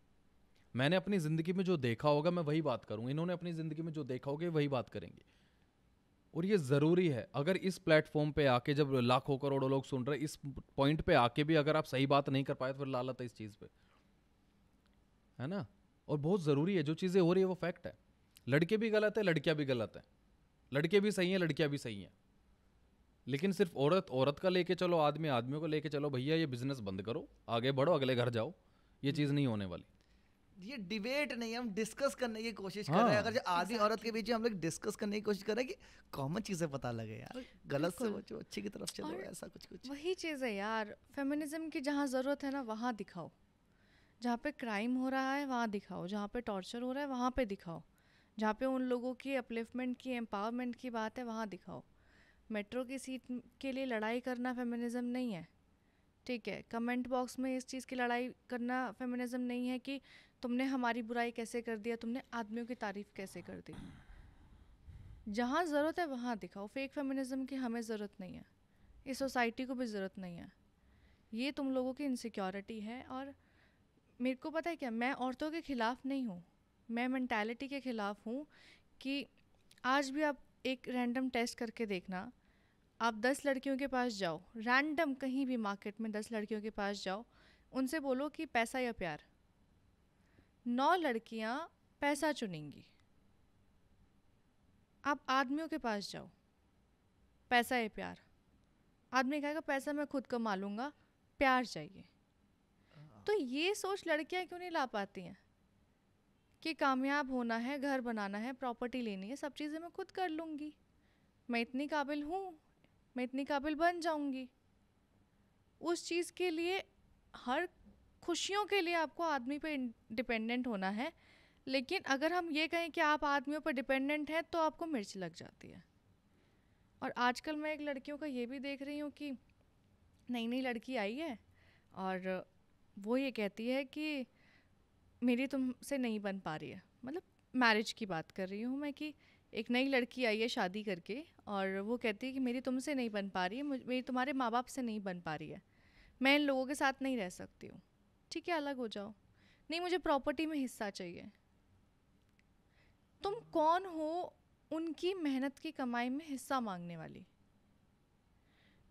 मैंने अपनी ज़िंदगी में जो देखा होगा मैं वही बात करूँ इन्होंने अपनी ज़िंदगी में जो देखा होगा वही बात करेंगे और ये ज़रूरी है अगर इस प्लेटफॉर्म पे आके जब लाखों करोड़ों लोग सुन रहे इस पॉइंट पे आके भी अगर आप सही बात नहीं कर पाए तो फिर लालत है इस चीज़ पे है ना और बहुत ज़रूरी है जो चीज़ें हो रही है वो फैक्ट है लड़के भी गलत है लड़कियाँ भी गलत हैं लड़के भी सही हैं लड़कियाँ भी सही हैं लेकिन सिर्फ औरत औरत का लेके चलो आदमी आदमियों को लेके चलो भैया ये बिजनेस बंद करो आगे बढ़ो अगले घर जाओ ये चीज़ नहीं होने वाली ये डिबेट नहीं हम डिस्कस करने की कोशिश हाँ। कर रहे हैं अगर जो आदमी औरत के बीच हम लोग डिस्कस करने की कोशिश कर रहे हैं कि कॉमन चीज़ें पता लगे यार गलत से बचो अच्छी की तरफ चलो ऐसा कुछ कुछ वही चीज़ है यार फेमिनिज्म की जहाँ ज़रूरत है ना वहाँ दिखाओ जहाँ पे क्राइम हो रहा है वहाँ दिखाओ जहाँ पे टॉर्चर हो रहा है वहाँ पे दिखाओ जहाँ पे उन लोगों की अपलिफ्टमेंट की एम्पावरमेंट की बात है वहाँ दिखाओ मेट्रो की सीट के लिए लड़ाई करना फेमिनिज़म नहीं है ठीक है कमेंट बॉक्स में इस चीज़ की लड़ाई करना फेमिनिज़म नहीं है कि तुमने हमारी बुराई कैसे कर दिया तुमने आदमियों की तारीफ़ कैसे कर दी जहाँ ज़रूरत है वहाँ दिखाओ फेक फेमिनिज़म की हमें ज़रूरत नहीं है इस सोसाइटी को भी ज़रूरत नहीं है ये तुम लोगों की इनसिक्योरिटी है और मेरे को पता है क्या मैं औरतों के ख़िलाफ़ नहीं हूँ मैं मैंटेलिटी के ख़िलाफ़ हूँ कि आज भी आप एक रैंडम टेस्ट करके देखना आप दस लड़कियों के पास जाओ रैंडम कहीं भी मार्केट में दस लड़कियों के पास जाओ उनसे बोलो कि पैसा या प्यार नौ लड़कियां पैसा चुनेंगी आप आदमियों के पास जाओ पैसा या प्यार आदमी कहेगा पैसा मैं खुद कमा लूँगा प्यार चाहिए हाँ। तो ये सोच लड़कियां क्यों नहीं ला पाती हैं कि कामयाब होना है घर बनाना है प्रॉपर्टी लेनी है सब चीज़ें मैं खुद कर लूँगी मैं इतनी काबिल हूँ मैं इतनी काबिल बन जाऊँगी उस चीज़ के लिए हर खुशियों के लिए आपको आदमी पर डिपेंडेंट होना है लेकिन अगर हम ये कहें कि आप आदमियों पर डिपेंडेंट हैं तो आपको मिर्च लग जाती है और आजकल मैं एक लड़कियों का ये भी देख रही हूँ कि नई नई लड़की आई है और वो ये कहती है कि मेरी तुमसे नहीं बन पा रही है मतलब मैरिज की बात कर रही हूँ मैं कि एक नई लड़की आई है शादी करके और वो कहती है कि मेरी तुमसे नहीं बन पा रही है मेरी तुम्हारे माँ बाप से नहीं बन पा रही है मैं इन लोगों के साथ नहीं रह सकती हूँ ठीक है अलग हो जाओ नहीं मुझे प्रॉपर्टी में हिस्सा चाहिए तुम कौन हो उनकी मेहनत की कमाई में हिस्सा मांगने वाली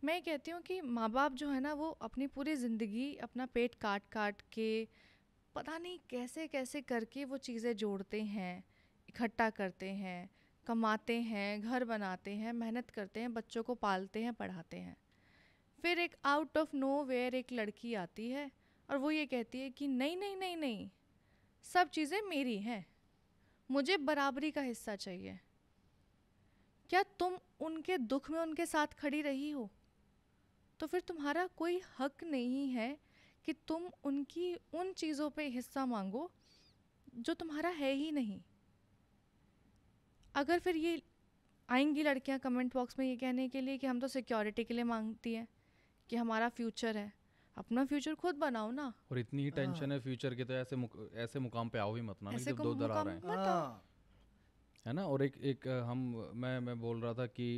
मैं कहती हूँ कि माँ बाप जो है ना वो अपनी पूरी ज़िंदगी अपना पेट काट काट के पता नहीं कैसे कैसे करके वो चीज़ें जोड़ते हैं इकट्ठा करते हैं कमाते हैं घर बनाते हैं मेहनत करते हैं बच्चों को पालते हैं पढ़ाते हैं फिर एक आउट ऑफ नो वेयर एक लड़की आती है और वो ये कहती है कि नहीं नहीं नहीं नहीं सब चीज़ें मेरी हैं मुझे बराबरी का हिस्सा चाहिए क्या तुम उनके दुख में उनके साथ खड़ी रही हो तो फिर तुम्हारा कोई हक नहीं है कि तुम उनकी उन चीज़ों पे हिस्सा मांगो जो तुम्हारा है ही नहीं अगर फिर ये आएंगी लड़कियां कमेंट बॉक्स में ये कहने के लिए कि हम तो सिक्योरिटी के लिए मांगती हैं कि हमारा फ्यूचर है अपना फ्यूचर खुद बनाओ ना और इतनी ही टेंशन हाँ। है फ्यूचर की तो ऐसे मुक, ऐसे मुकाम पे आओ ही मत ना जब दो दर आ रहे हैं हाँ। है ना और एक एक हम मैं मैं बोल रहा था कि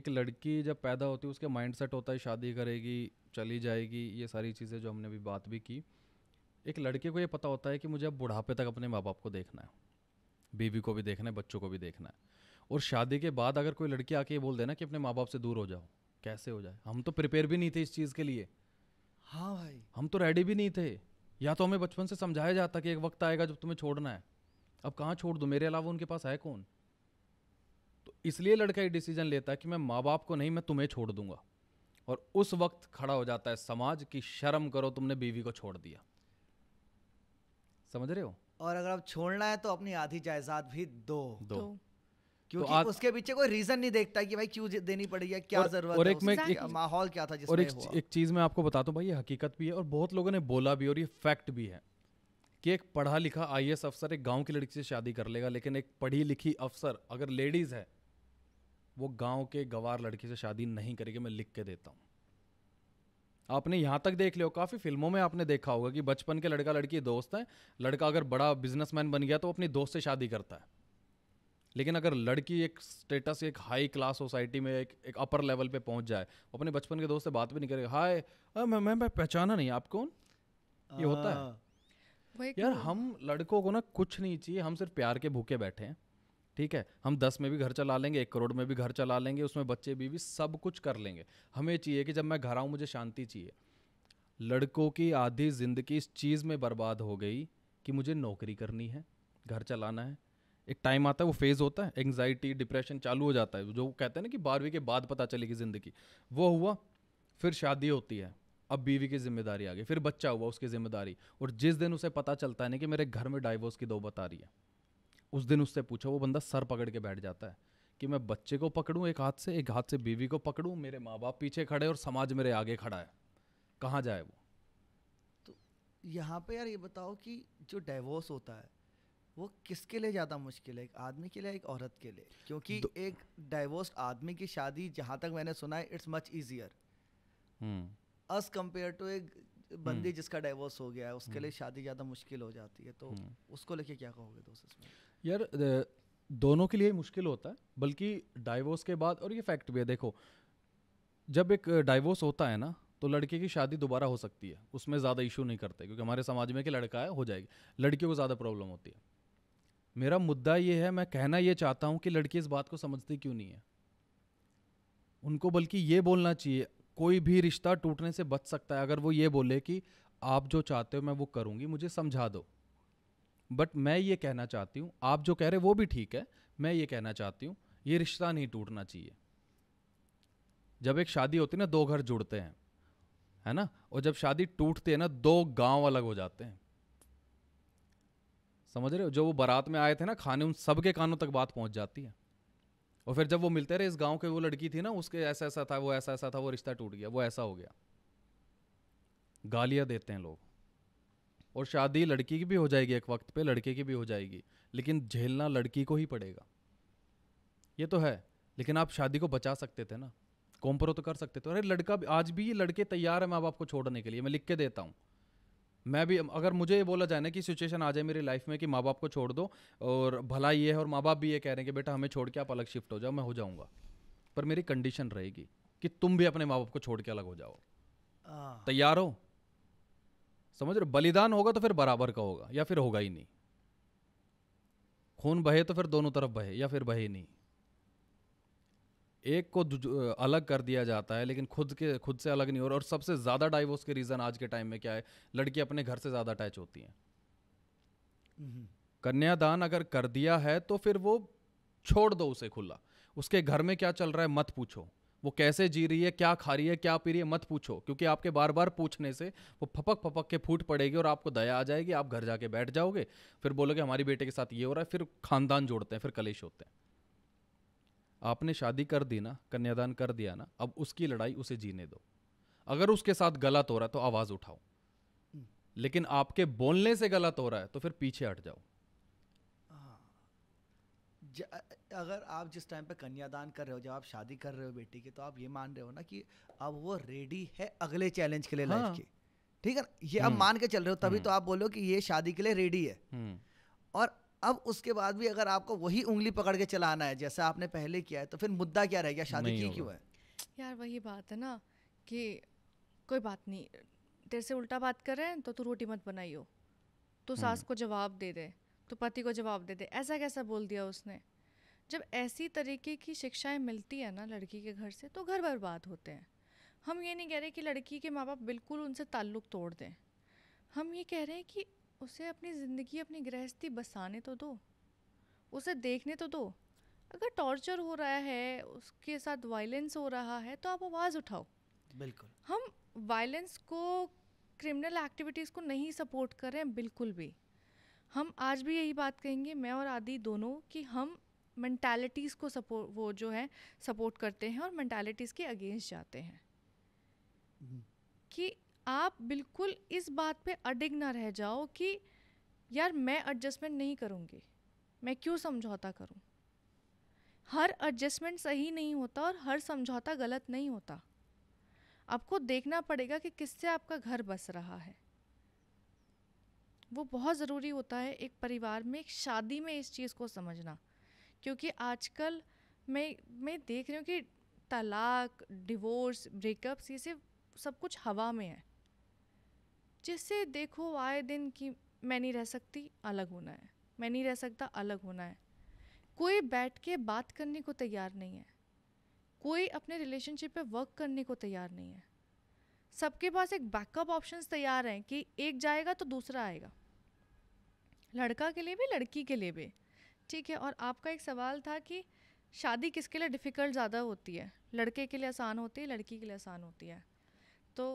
एक लड़की जब पैदा होती है उसके माइंड सेट होता है शादी करेगी चली जाएगी ये सारी चीज़ें जो हमने अभी बात भी की एक लड़के को ये पता होता है कि मुझे अब बुढ़ापे तक अपने माँ बाप को देखना है बीवी को भी देखना है बच्चों को भी देखना है और शादी के बाद अगर कोई लड़की आके ये बोल देना कि अपने माँ बाप से दूर हो जाओ कैसे हो जाए हम तो प्रिपेयर भी नहीं थे इस चीज़ के लिए हाँ भाई हम तो रेडी भी नहीं थे या तो हमें बचपन से समझाया जाता कि एक वक्त आएगा जब तुम्हें छोड़ना है अब कहाँ छोड़ दूँ मेरे अलावा उनके पास है कौन तो इसलिए लड़का ये डिसीजन लेता है कि मैं माँ बाप को नहीं मैं तुम्हें छोड़ दूंगा और उस वक्त खड़ा हो जाता है समाज की शर्म करो तुमने बीवी को छोड़ दिया समझ रहे हो और अगर आप छोड़ना है तो अपनी आधी जायदाद भी दो दो क्योंकि तो आज, उसके पीछे कोई रीजन नहीं देखता कि भाई क्यों देनी पड़ी है क्या जरूरत और एक मैं एक, माहौल क्या था जिसमें और एक, हुआ? एक चीज मैं आपको बताता हूँ भाई ये हकीकत भी है और बहुत लोगों ने बोला भी और ये फैक्ट भी है कि एक पढ़ा लिखा आई अफसर एक गांव की लड़की से शादी कर लेगा लेकिन एक पढ़ी लिखी अफसर अगर लेडीज है वो गांव के गवार लड़के से शादी नहीं करेगी मैं लिख के देता हूँ आपने यहाँ तक देख लियो काफ़ी फिल्मों में आपने देखा होगा कि बचपन के लड़का लड़की दोस्त हैं लड़का अगर बड़ा बिजनेसमैन बन गया तो अपनी दोस्त से शादी करता है लेकिन अगर लड़की एक स्टेटस एक हाई क्लास सोसाइटी में एक एक अपर लेवल पे पहुंच जाए अपने बचपन के दोस्त से बात भी नहीं करेगा हाय मैं मैं मैं पहचाना नहीं आप कौन ये होता है यार हम लड़कों को ना कुछ नहीं चाहिए हम सिर्फ प्यार के भूखे बैठे हैं ठीक है हम दस में भी घर चला लेंगे एक करोड़ में भी घर चला लेंगे उसमें बच्चे बीवी सब कुछ कर लेंगे हमें चाहिए कि जब मैं घर आऊँ मुझे शांति चाहिए लड़कों की आधी ज़िंदगी इस चीज़ में बर्बाद हो गई कि मुझे नौकरी करनी है घर चलाना है एक टाइम आता है वो फेज़ होता है एंगजाइटी डिप्रेशन चालू हो जाता है जो कहते हैं ना कि बारहवीं के बाद पता चलेगी ज़िंदगी वो हुआ फिर शादी होती है अब बीवी की जिम्मेदारी आ गई फिर बच्चा हुआ उसकी जिम्मेदारी और जिस दिन उसे पता चलता है ना कि मेरे घर में डाइवोर्स की दो बता रही है उस दिन उससे पूछा वो बंदा सर पकड़ के बैठ जाता है कि मैं बच्चे को पकड़ूँ एक हाथ से एक हाथ से बीवी को पकड़ूँ मेरे माँ बाप पीछे खड़े और समाज मेरे आगे खड़ा है कहाँ जाए वो तो यहाँ पे यार ये बताओ कि जो डाइवोर्स होता है वो किसके लिए ज़्यादा मुश्किल है एक आदमी के लिए एक औरत के लिए क्योंकि एक डाइवोर्स आदमी की शादी जहाँ तक मैंने सुना है it's much easier as compare to एक बंदी हम्म। जिसका डाइवोर्स हो गया है उसके हम्म। लिए शादी ज़्यादा मुश्किल हो जाती है तो हम्म। उसको लेके क्या कहोगे दोस्त इसमें यार दोनों के लिए मुश्किल होता है बल्कि डाइवोर्स के बाद और ये फैक्ट भी है देखो जब एक डाइवोर्स होता है ना तो लड़के की शादी दोबारा हो सकती है उसमें ज़्यादा इशू नहीं करते क्योंकि हमारे समाज में कि लड़का है हो जाएगी लड़कियों को ज़्यादा प्रॉब्लम होती है मेरा मुद्दा ये है मैं कहना ये चाहता हूँ कि लड़की इस बात को समझती क्यों नहीं है उनको बल्कि ये बोलना चाहिए कोई भी रिश्ता टूटने से बच सकता है अगर वो ये बोले कि आप जो चाहते हो मैं वो करूँगी मुझे समझा दो बट मैं ये कहना चाहती हूँ आप जो कह रहे वो भी ठीक है मैं ये कहना चाहती हूँ ये रिश्ता नहीं टूटना चाहिए जब एक शादी होती है ना दो घर जुड़ते हैं है ना और जब शादी टूटती है ना दो गांव अलग हो जाते हैं समझ रहे हो जो वो बारात में आए थे ना खाने उन सब के कानों तक बात पहुंच जाती है और फिर जब वो मिलते रहे इस गांव के वो लड़की थी ना उसके ऐसा ऐसा था वो ऐसा ऐसा था वो रिश्ता टूट गया वो ऐसा हो गया गालियां देते हैं लोग और शादी लड़की की भी हो जाएगी एक वक्त पे लड़के की भी हो जाएगी लेकिन झेलना लड़की को ही पड़ेगा ये तो है लेकिन आप शादी को बचा सकते थे ना कॉम्प्रो तो कर सकते थे अरे लड़का भी आज भी लड़के तैयार है माँ बाप को छोड़ने के लिए मैं लिख के देता हूँ मैं भी अगर मुझे ये बोला जाए ना कि सिचुएशन आ जाए मेरी लाइफ में कि माँ बाप को छोड़ दो और भला ये है और माँ बाप भी ये कह रहे हैं कि बेटा हमें छोड़ के आप अलग शिफ्ट हो जाओ मैं हो जाऊँगा पर मेरी कंडीशन रहेगी कि तुम भी अपने माँ बाप को छोड़ के अलग हो जाओ हाँ। तैयार हो समझ रहे बलिदान होगा तो फिर बराबर का होगा या फिर होगा ही नहीं खून बहे तो फिर दोनों तरफ बहे या फिर बहे नहीं एक को अलग कर दिया जाता है लेकिन खुद के खुद से अलग नहीं हो रहा और सबसे ज़्यादा डाइवोर्स के रीज़न आज के टाइम में क्या है लड़की अपने घर से ज़्यादा अटैच होती हैं हम्म। कन्यादान अगर कर दिया है तो फिर वो छोड़ दो उसे खुला उसके घर में क्या चल रहा है मत पूछो वो कैसे जी रही है क्या खा रही है क्या पी रही है मत पूछो क्योंकि आपके बार बार पूछने से वो फपक फपक के फूट पड़ेगी और आपको दया आ जाएगी आप घर जाके बैठ जाओगे फिर बोलोगे हमारी बेटे के साथ ये हो रहा है फिर खानदान जोड़ते हैं फिर कलेश होते हैं आपने शादी कर दी ना कन्यादान कर दिया ना अब उसकी लड़ाई उसे जीने दो अगर उसके साथ गलत हो रहा है तो आवाज़ उठाओ लेकिन आपके बोलने से गलत हो रहा है तो फिर पीछे हट जाओ हाँ। अगर आप जिस टाइम पे कन्यादान कर रहे हो जब आप शादी कर रहे हो बेटी की तो आप ये मान रहे हो ना कि अब वो रेडी है अगले चैलेंज के लिए हाँ। लाइफ की ठीक है ये आप हम्म। मान के चल रहे हो तभी तो हम्म। आप बोलो कि ये शादी के लिए रेडी है हम्म। और अब उसके बाद भी अगर आपको वही उंगली पकड़ के चलाना है जैसा आपने पहले किया है तो फिर मुद्दा क्या रह गया शादी की क्यों है यार वही बात है ना कि कोई बात नहीं तेरे से उल्टा बात कर रहे हैं तो तू रोटी मत बनाइयो तो सास को जवाब दे दे तो पति को जवाब दे दे ऐसा कैसा बोल दिया उसने जब ऐसी तरीके की शिक्षाएं मिलती है ना लड़की के घर से तो घर बर्बाद होते हैं हम ये नहीं कह रहे कि लड़की के माँ बाप बिल्कुल उनसे ताल्लुक़ तोड़ दें हम ये कह रहे हैं कि उसे अपनी ज़िंदगी अपनी गृहस्थी बसाने तो दो उसे देखने तो दो अगर टॉर्चर हो रहा है उसके साथ वायलेंस हो रहा है तो आप आवाज़ उठाओ बिल्कुल हम वायलेंस को क्रिमिनल एक्टिविटीज़ को नहीं सपोर्ट करें बिल्कुल भी हम आज भी यही बात कहेंगे मैं और आदि दोनों कि हम मैंटेलिटीज़ को सपोर्ट वो जो है सपोर्ट करते हैं और मैंटालिटीज़ के अगेंस्ट जाते हैं mm-hmm. कि आप बिल्कुल इस बात पे अडिग ना रह जाओ कि यार मैं एडजस्टमेंट नहीं करूँगी मैं क्यों समझौता करूँ हर एडजस्टमेंट सही नहीं होता और हर समझौता गलत नहीं होता आपको देखना पड़ेगा कि किससे आपका घर बस रहा है वो बहुत ज़रूरी होता है एक परिवार में एक शादी में इस चीज़ को समझना क्योंकि आजकल मैं मैं देख रही हूँ कि तलाक डिवोर्स ब्रेकअप्स ये सब सब कुछ हवा में है जिससे देखो आए दिन कि मैं नहीं रह सकती अलग होना है मैं नहीं रह सकता अलग होना है कोई बैठ के बात करने को तैयार नहीं है कोई अपने रिलेशनशिप पे वर्क करने को तैयार नहीं है सबके पास एक बैकअप ऑप्शंस तैयार हैं कि एक जाएगा तो दूसरा आएगा लड़का के लिए भी लड़की के लिए भी ठीक है और आपका एक सवाल था कि शादी किसके लिए डिफ़िकल्ट ज़्यादा होती है लड़के के लिए आसान होती है लड़की के लिए आसान होती है तो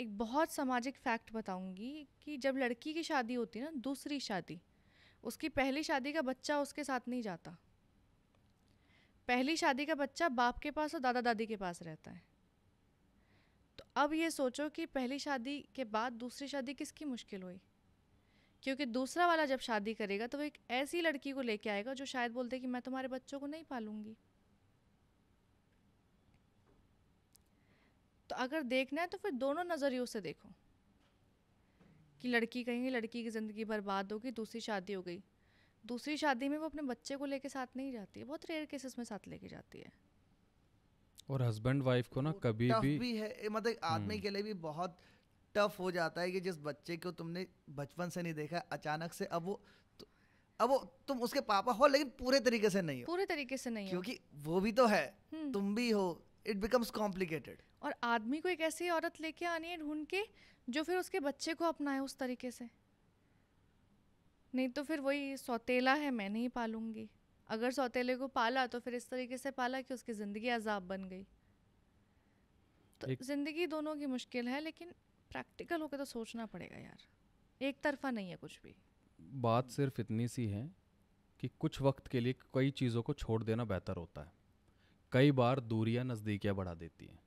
एक बहुत सामाजिक फैक्ट बताऊंगी कि जब लड़की की शादी होती है ना दूसरी शादी उसकी पहली शादी का बच्चा उसके साथ नहीं जाता पहली शादी का बच्चा बाप के पास और दादा दादी के पास रहता है तो अब ये सोचो कि पहली शादी के बाद दूसरी शादी किसकी मुश्किल हुई क्योंकि दूसरा वाला जब शादी करेगा तो वो एक ऐसी लड़की को लेके आएगा जो शायद बोलते कि मैं तुम्हारे बच्चों को नहीं पालूंगी तो अगर देखना है तो फिर दोनों नज़रियों से देखो कि लड़की कहेंगे लड़की की ज़िंदगी बर्बाद होगी दूसरी शादी हो गई दूसरी शादी में वो अपने बच्चे को लेके साथ नहीं जाती है बहुत रेयर केसेस में साथ लेके जाती है और हस्बैंड वाइफ को ना कभी भी, भी है मतलब आदमी हम्म। के लिए भी बहुत टफ हो जाता है कि जिस बच्चे को तुमने बचपन से नहीं देखा अचानक से अब वो अब वो तुम उसके पापा हो लेकिन पूरे तरीके से नहीं हो पूरे तरीके से नहीं क्योंकि वो भी तो है हम्म। तुम भी हो इट बिकम्स कॉम्प्लिकेटेड और आदमी को एक ऐसी औरत लेके आनी है ढूंढ के जो फिर उसके बच्चे को अपनाए उस तरीके से नहीं तो फिर वही सौतेला है मैं नहीं पालूंगी अगर सौतेले को पाला तो फिर इस तरीके से पाला कि उसकी ज़िंदगी अजाब बन गई तो ज़िंदगी दोनों की मुश्किल है लेकिन प्रैक्टिकल होकर तो सोचना पड़ेगा यार एक तरफा नहीं है कुछ भी बात सिर्फ इतनी सी है कि कुछ वक्त के लिए कई चीज़ों को छोड़ देना बेहतर होता है कई बार दूरियाँ नज़दीकियाँ बढ़ा देती हैं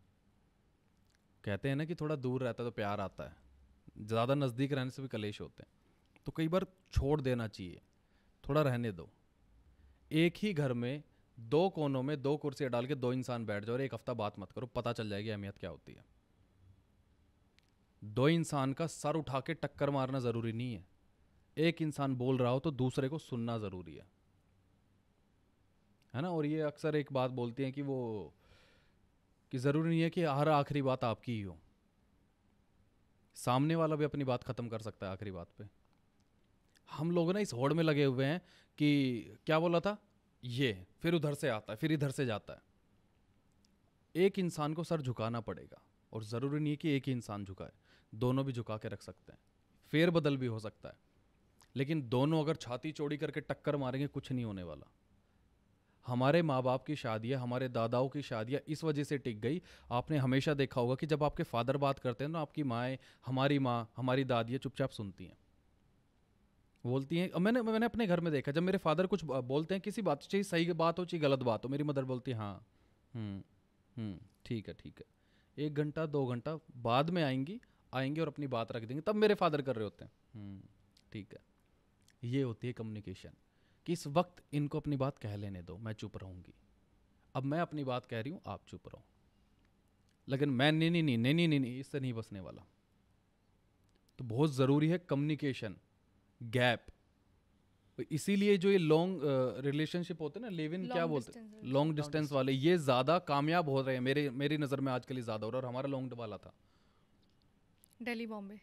कहते हैं ना कि थोड़ा दूर रहता है तो प्यार आता है ज़्यादा नज़दीक रहने से भी कलेश होते हैं तो कई बार छोड़ देना चाहिए थोड़ा रहने दो एक ही घर में दो कोनों में दो कुर्सियाँ डाल के दो इंसान बैठ जाओ और एक हफ्ता बात मत करो पता चल जाएगी अहमियत क्या होती है दो इंसान का सर उठा के टक्कर मारना ज़रूरी नहीं है एक इंसान बोल रहा हो तो दूसरे को सुनना ज़रूरी है है ना और ये अक्सर एक बात बोलती हैं कि वो कि ज़रूरी नहीं है कि हर आखिरी बात आपकी ही हो सामने वाला भी अपनी बात ख़त्म कर सकता है आखिरी बात पे हम लोग ना इस होड़ में लगे हुए हैं कि क्या बोला था ये फिर उधर से आता है फिर इधर से जाता है एक इंसान को सर झुकाना पड़ेगा और ज़रूरी नहीं है कि एक ही इंसान झुकाए दोनों भी झुका के रख सकते हैं फेरबदल भी हो सकता है लेकिन दोनों अगर छाती चौड़ी करके टक्कर मारेंगे कुछ नहीं होने वाला हमारे माँ बाप की शादियाँ हमारे दादाओं की शादियाँ इस वजह से टिक गई आपने हमेशा देखा होगा कि जब आपके फादर बात करते हैं ना तो आपकी माएँ हमारी माँ हमारी दादियाँ चुपचाप सुनती हैं बोलती हैं मैंने मैंने अपने घर में देखा जब मेरे फादर कुछ बोलते हैं किसी बात चाहिए सही बात हो चाहिए गलत बात हो मेरी मदर बोलती है हाँ हम्म, हम्म, ठीक है ठीक है एक घंटा दो घंटा बाद में आएंगी आएंगे और अपनी बात रख देंगे तब मेरे फादर कर रहे होते हैं हम्म। ठीक है ये होती है कम्युनिकेशन कि इस वक्त इनको अपनी बात कह लेने दो मैं चुप रहूंगी अब मैं अपनी बात कह रही हूँ आप चुप रहो लेकिन मैं नहीं नहीं नहीं नहीं नहीं इससे नहीं बसने वाला तो बहुत ज़रूरी है कम्युनिकेशन गैप इसीलिए जो ये लॉन्ग रिलेशनशिप होते हैं ना लिव इन क्या बोलते हैं लॉन्ग डिस्टेंस वाले ये ज़्यादा कामयाब हो रहे हैं मेरे मेरी नज़र में आजकल ये ज़्यादा हो रहा है और हमारा लॉन्ग वाला था दिल्ली बॉम्बे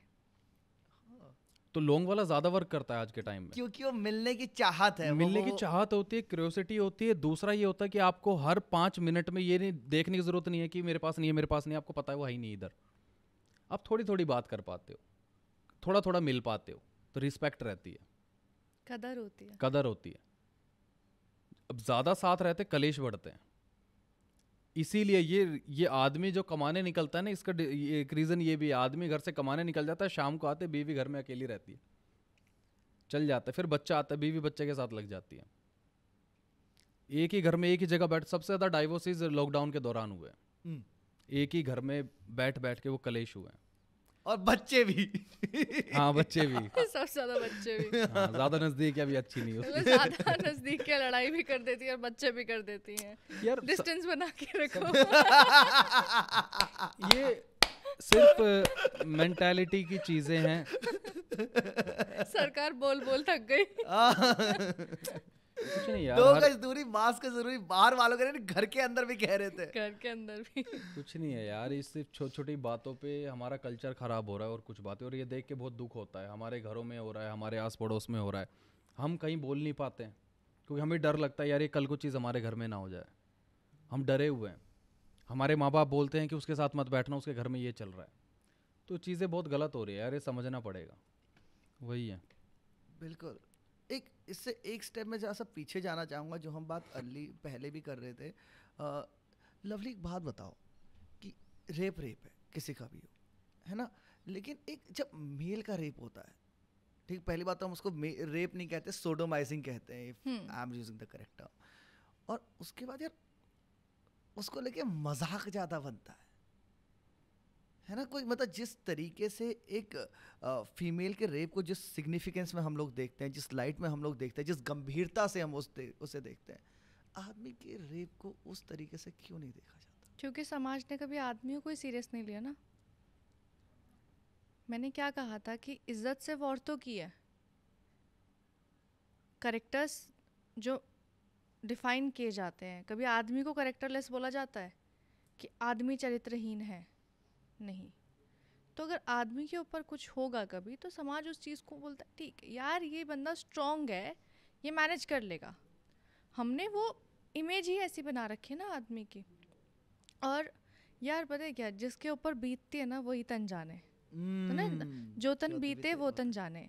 तो लोंग वाला ज्यादा वर्क करता है आज के टाइम में क्योंकि वो मिलने की चाहत है मिलने वो, की चाहत होती है क्यूरियोसिटी होती है दूसरा ये होता है कि आपको हर पाँच मिनट में ये नहीं देखने की जरूरत नहीं है कि मेरे पास नहीं है मेरे पास नहीं है आपको पता है वो ही नहीं इधर आप थोड़ी थोड़ी बात कर पाते हो थोड़ा थोड़ा मिल पाते हो तो रिस्पेक्ट रहती है कदर होती है कदर होती है अब ज़्यादा साथ रहते कलेश बढ़ते हैं इसीलिए ये ये आदमी जो कमाने निकलता है ना इसका एक रीज़न ये भी है आदमी घर से कमाने निकल जाता है शाम को आते बीवी घर में अकेली रहती है चल जाता है फिर बच्चा आता है बीवी बच्चे के साथ लग जाती है एक ही घर में एक ही जगह बैठ सबसे ज़्यादा डाइवोसिस लॉकडाउन के दौरान हुए हैं हम्म। एक ही घर में बैठ बैठ के वो कलेश हुए हैं और बच्चे भी हाँ बच्चे भी सबसे ज्यादा बच्चे भी हाँ, ज्यादा नजदीकियाँ भी अच्छी नहीं होती ज्यादा नजदीक के लड़ाई भी कर देती है और बच्चे भी कर देती हैं यार डिस्टेंस स... बना के रखो ये सिर्फ मेंटालिटी की चीजें हैं सरकार बोल बोल थक गई कुछ नहीं यार दो गज दूरी मास्क जरूरी बाहर वालों के घर के अंदर भी कह रहे थे घर के अंदर भी कुछ नहीं है यार इस छोटी छोटी बातों पे हमारा कल्चर खराब हो रहा है और कुछ बातें और ये देख के बहुत दुख होता है हमारे घरों में हो रहा है हमारे आस पड़ोस में हो रहा है हम कहीं बोल नहीं पाते हैं क्योंकि हमें डर लगता है यार ये कल को चीज़ हमारे घर में ना हो जाए हम डरे हुए हैं हमारे माँ बाप बोलते हैं कि उसके साथ मत बैठना उसके घर में ये चल रहा है तो चीज़ें बहुत गलत हो रही है यार ये समझना पड़ेगा वही है बिल्कुल एक इससे एक स्टेप में जरा सा पीछे जाना चाहूँगा जो हम बात अर्ली पहले भी कर रहे थे लवली एक बात बताओ कि रेप रेप है किसी का भी हो है ना लेकिन एक जब मेल का रेप होता है ठीक पहली बात तो हम उसको रेप नहीं कहते सोडोमाइजिंग कहते हैं I am using the correct और उसके बाद यार उसको लेके मजाक ज़्यादा बनता है है ना कोई मतलब जिस तरीके से एक फीमेल के रेप को जिस सिग्निफिकेंस में हम लोग देखते हैं जिस लाइट में हम लोग देखते हैं जिस गंभीरता से हम उस दे, उसे देखते हैं आदमी के रेप को उस तरीके से क्यों नहीं देखा जाता क्योंकि समाज ने कभी आदमियों को ही सीरियस नहीं लिया ना मैंने क्या कहा था कि इज्जत सिर्फ औरतों की है करेक्टर्स जो डिफाइन किए जाते हैं कभी आदमी को करेक्टरलेस बोला जाता है कि आदमी चरित्रहीन है नहीं तो अगर आदमी के ऊपर कुछ होगा कभी तो समाज उस चीज़ को बोलता है ठीक यार ये बंदा स्ट्रॉन्ग है ये मैनेज कर लेगा हमने वो इमेज ही ऐसी बना रखी है ना आदमी की और यार पता है क्या जिसके ऊपर बीतती है ना वही तन जाने mm. तो ना हम्म, जो तन बीते वो तन जाने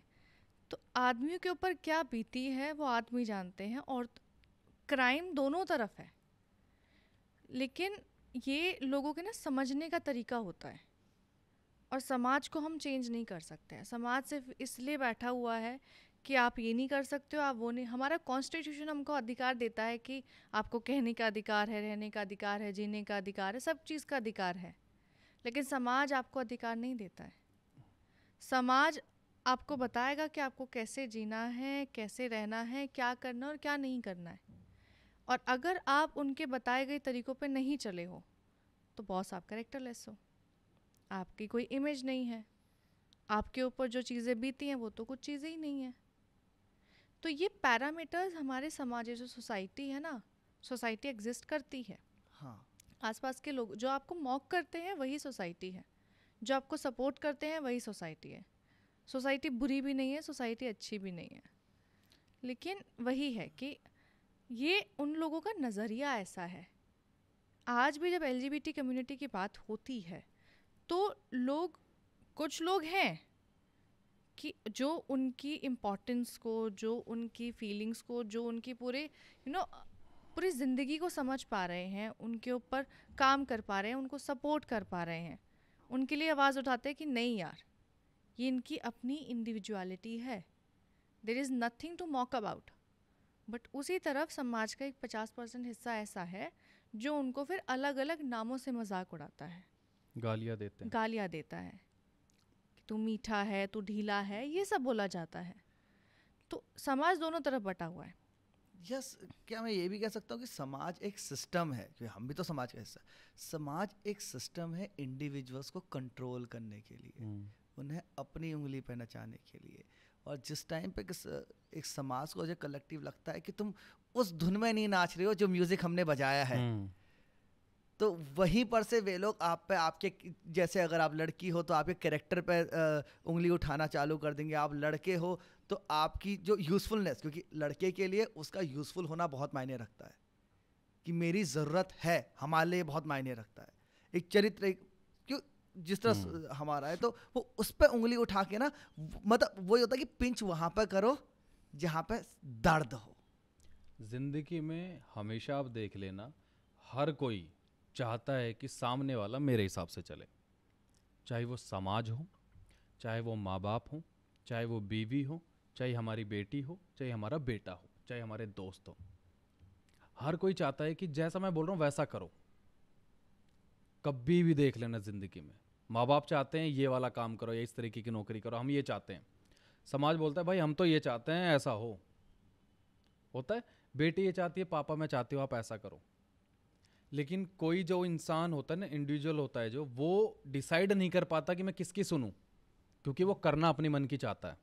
तो आदमियों के ऊपर क्या बीती है वो आदमी जानते हैं और क्राइम दोनों तरफ है लेकिन ये लोगों के ना समझने का तरीका होता है और समाज को हम चेंज नहीं कर सकते हैं समाज सिर्फ इसलिए बैठा हुआ है कि आप ये नहीं कर सकते हो आप वो नहीं हमारा कॉन्स्टिट्यूशन हमको अधिकार देता है कि आपको कहने का अधिकार है रहने का अधिकार है जीने का अधिकार है सब चीज़ का अधिकार है लेकिन समाज आपको अधिकार नहीं देता है समाज आपको बताएगा कि आपको कैसे जीना है कैसे रहना है क्या करना और क्या नहीं करना है और अगर आप उनके बताए गए तरीक़ों पे नहीं चले हो तो बॉस आप करेक्टरलेस हो आपकी कोई इमेज नहीं है आपके ऊपर जो चीज़ें बीती हैं वो तो कुछ चीज़ें ही नहीं हैं तो ये पैरामीटर्स हमारे समाज जो सोसाइटी है ना सोसाइटी एग्जिस्ट करती है हाँ आसपास के लोग जो आपको मॉक करते हैं वही सोसाइटी है जो आपको सपोर्ट करते हैं वही सोसाइटी है सोसाइटी बुरी भी नहीं है सोसाइटी अच्छी भी नहीं है लेकिन वही है कि ये उन लोगों का नज़रिया ऐसा है आज भी जब एल कम्युनिटी की बात होती है तो लोग कुछ लोग हैं कि जो उनकी इम्पोर्टेंस को जो उनकी फीलिंग्स को जो उनकी पूरे यू नो पूरी ज़िंदगी को समझ पा रहे हैं उनके ऊपर काम कर पा रहे हैं उनको सपोर्ट कर पा रहे हैं उनके लिए आवाज़ उठाते हैं कि नहीं यार ये इनकी अपनी इंडिविजुअलिटी है there is nothing to mock about but उसी तरफ समाज का एक पचास परसेंट हिस्सा ऐसा है जो उनको फिर अलग अलग नामों से मजाक उड़ाता है गालियाँ देते हैं गालियाँ देता है कि तू मीठा है तू ढीला है ये सब बोला जाता है तो समाज दोनों तरफ बटा हुआ है यस yes, क्या मैं ये भी कह सकता हूँ कि समाज एक सिस्टम है क्योंकि हम भी तो समाज का हिस्सा समाज एक सिस्टम है इंडिविजुअल्स को कंट्रोल करने के लिए hmm. उन्हें अपनी उंगली पर नचाने के लिए और जिस टाइम पे किस एक समाज को जो कलेक्टिव लगता है कि तुम उस धुन में नहीं नाच रहे हो जो म्यूजिक हमने बजाया है हम्म। तो वहीं पर से वे लोग आप पे आपके जैसे अगर आप लड़की हो तो आपके कैरेक्टर पे उंगली उठाना चालू कर देंगे आप लड़के हो तो आपकी जो यूज़फुलनेस क्योंकि लड़के के लिए उसका यूज़फुल होना बहुत मायने रखता है कि मेरी ज़रूरत है हमारे लिए बहुत मायने रखता है एक चरित्र एक जिस तरह हम्म। हमारा है तो वो उस पर उंगली उठा के ना मतलब वही होता है कि पिंच वहाँ पर करो जहाँ पर दर्द हो जिंदगी में हमेशा आप देख लेना हर कोई चाहता है कि सामने वाला मेरे हिसाब से चले चाहे वो समाज हो चाहे वो माँ बाप हो चाहे वो बीवी हो चाहे हमारी बेटी हो चाहे हमारा बेटा हो चाहे हमारे दोस्त हो हर कोई चाहता है कि जैसा मैं बोल रहा हूँ वैसा करो कभी भी देख लेना ज़िंदगी में माँ बाप चाहते हैं ये वाला काम करो या इस तरीके की नौकरी करो हम ये चाहते हैं समाज बोलता है भाई हम तो ये चाहते हैं ऐसा हो होता है बेटी ये चाहती है पापा मैं चाहती हूँ आप ऐसा करो लेकिन कोई जो इंसान होता है ना इंडिविजुअल होता है जो वो डिसाइड नहीं कर पाता कि मैं किसकी सुनूं क्योंकि वो करना अपने मन की चाहता है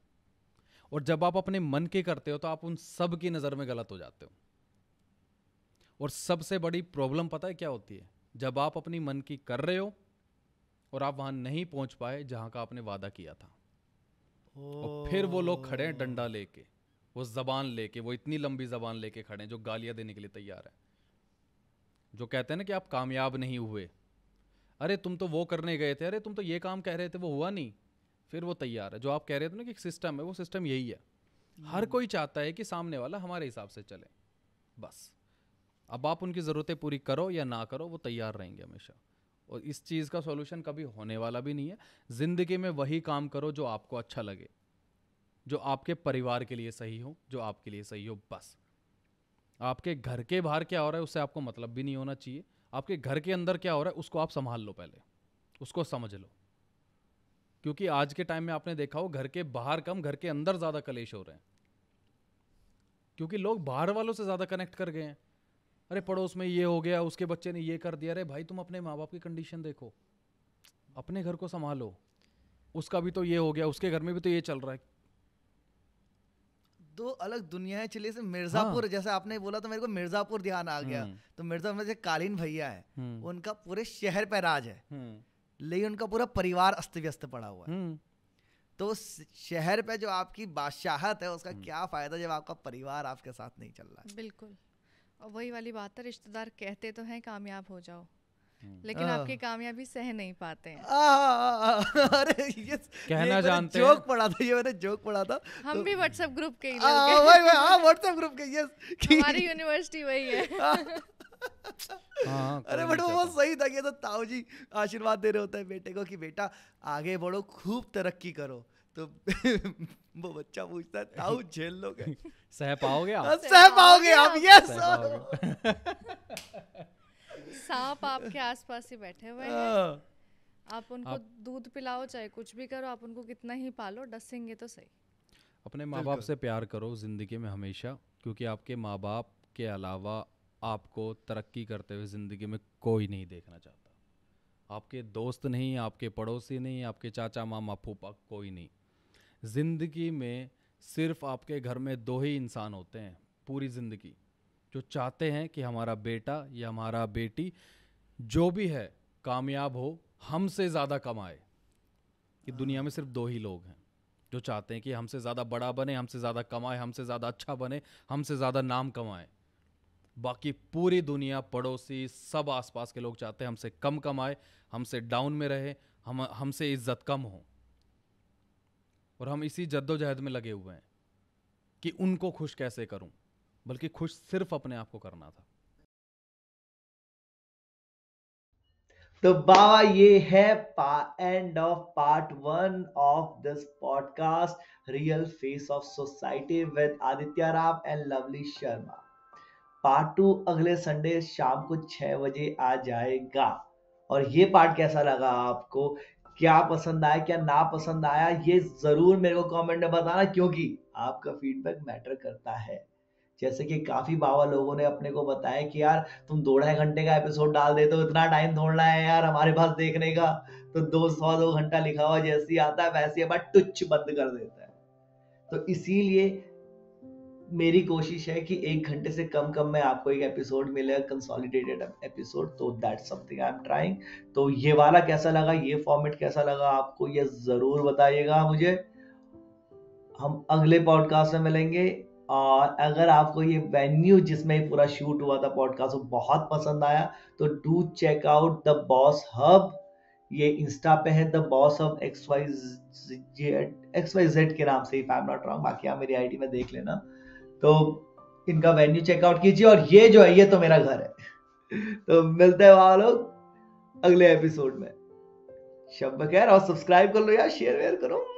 और जब आप अपने मन के करते हो तो आप उन सब की नज़र में गलत हो जाते हो और सबसे बड़ी प्रॉब्लम पता है क्या होती है जब आप अपनी मन की कर रहे हो और आप वहाँ नहीं पहुँच पाए जहाँ का आपने वादा किया था और फिर वो लोग खड़े हैं डंडा लेके वो जबान लेके वो इतनी लंबी जबान लेके खड़े हैं जो गालियाँ देने के लिए तैयार है जो कहते हैं ना कि आप कामयाब नहीं हुए अरे तुम तो वो करने गए थे अरे तुम तो ये काम कह रहे थे वो हुआ नहीं फिर वो तैयार है जो आप कह रहे थे ना कि एक सिस्टम है वो सिस्टम यही है हर कोई चाहता है कि सामने वाला हमारे हिसाब से चले बस अब आप उनकी ज़रूरतें पूरी करो या ना करो वो तैयार रहेंगे हमेशा और इस चीज़ का सॉल्यूशन कभी होने वाला भी नहीं है ज़िंदगी में वही काम करो जो आपको अच्छा लगे जो आपके परिवार के लिए सही हो जो आपके लिए सही हो बस आपके घर के बाहर क्या हो रहा है उससे आपको मतलब भी नहीं होना चाहिए आपके घर के अंदर क्या हो रहा है उसको आप संभाल लो पहले उसको समझ लो क्योंकि आज के टाइम में आपने देखा हो घर के बाहर कम घर के अंदर ज़्यादा कलेश हो रहे हैं क्योंकि लोग बाहर वालों से ज़्यादा कनेक्ट कर गए हैं अरे पड़ोस में ये हो गया उसके बच्चे ने ये कर दिया अरे भाई तुम अपने माँ बाप की कंडीशन देखो अपने घर को संभालो उसका भी तो ये हो गया उसके घर में भी तो ये चल रहा है दो अलग दुनिया है चलिए मिर्जापुर हाँ। जैसे आपने बोला तो मेरे को मिर्जापुर ध्यान आ गया हम्म। तो मिर्जापुर में कालीन भैया है हम्म। उनका पूरे शहर पे राज है हम्म। लेकिन उनका पूरा परिवार अस्त व्यस्त पड़ा हुआ है तो शहर पे जो आपकी बादशाहत है उसका क्या फायदा जब आपका परिवार आपके साथ नहीं चल रहा है बिल्कुल और वही वाली बात है तो रिश्तेदार कहते तो हैं कामयाब हो जाओ हम्म। लेकिन आपकी कामयाबी सह नहीं पाते हैं अरे ये कहना ये जानते जोक पढ़ा था ये मैंने जोक पढ़ा था हम तो भी व्हाट्सएप ग्रुप के ही वही वही हां व्हाट्सएप ग्रुप के यस हमारी यूनिवर्सिटी वही है हाँ, हाँ, अरे बट वो सही था कि तो ताऊ जी आशीर्वाद दे रहे होते हैं बेटे को कि बेटा आगे बढ़ो खूब तरक्की करो तो वो बच्चा पूछता है ताऊ झेल लोगे सह पाओगे आप हाँ, सह पाओगे आप यस सांप आपके आसपास ही बैठे हुए हैं हाँ। आप उनको दूध पिलाओ चाहे कुछ भी करो आप उनको कितना ही पालो डसेंगे तो सही अपने माँ बाप से प्यार करो ज़िंदगी में हमेशा क्योंकि आपके माँ बाप के अलावा आपको तरक्की करते हुए ज़िंदगी में कोई नहीं देखना चाहता आपके दोस्त नहीं आपके पड़ोसी नहीं आपके चाचा मामा फूफा कोई नहीं ज़िंदगी में सिर्फ आपके घर में दो ही इंसान होते हैं पूरी ज़िंदगी जो चाहते हैं कि हमारा बेटा या हमारा बेटी जो भी है कामयाब हो हमसे ज़्यादा कमाए कि हाँ। दुनिया में सिर्फ दो ही लोग हैं जो चाहते हैं कि हमसे ज़्यादा बड़ा बने हमसे ज़्यादा कमाए हमसे ज़्यादा अच्छा बने हमसे ज़्यादा नाम कमाए बाकी पूरी दुनिया पड़ोसी सब आसपास के लोग चाहते हैं हमसे कम कमाए हमसे डाउन में रहे हम हमसे इज्जत कम हो और हम इसी जद्दोजहद में लगे हुए हैं कि उनको खुश कैसे करूं बल्कि खुश सिर्फ अपने आप को करना था तो बाबा ये है end of part one of this podcast real face of society with Aditya Ram and Lovely Sharma part two अगले संडे शाम को छह बजे आ जाएगा और ये पार्ट कैसा लगा आपको क्या पसंद आया क्या ना पसंद आया ये ज़रूर मेरे को कमेंट में बताना क्योंकि आपका फीडबैक मैटर करता है जैसे कि काफ़ी बाबा लोगों ने अपने को बताया कि यार तुम दो ढाई घंटे का एपिसोड डाल देते हो इतना टाइम दौड़ना है यार हमारे पास देखने का तो दो सौ दो घंटा लिखा हुआ जैसे ही आता है वैसे ही बट टुच बंद कर देता है तो इसीलिए मेरी कोशिश है कि एक घंटे से कम कम में आपको एक एपिसोड मिलेगा कंसोलिडेटेड एपिसोड तो that something I am trying तो ये वाला कैसा लगा ये फॉर्मेट कैसा लगा आपको ये ज़रूर बताइएगा मुझे हम अगले पॉडकास्ट में मिलेंगे और अगर आपको ये वेन्यू जिसमें पूरा शूट हुआ था पॉडकास्ट वो बहुत पसंद आया तो do check out the boss hub ये इंस्टा पे है the boss of X Y Z X Y Z के नाम से ही आई एम नॉट रॉन्ग बाकी आप मेरी आईडी में देख लेना तो इनका वेन्यू चेकआउट कीजिए और ये जो है ये तो मेरा घर है तो मिलते हैं वहां लोग अगले एपिसोड में शब्द खैर और सब्सक्राइब कर लो यार शेयर वेयर करो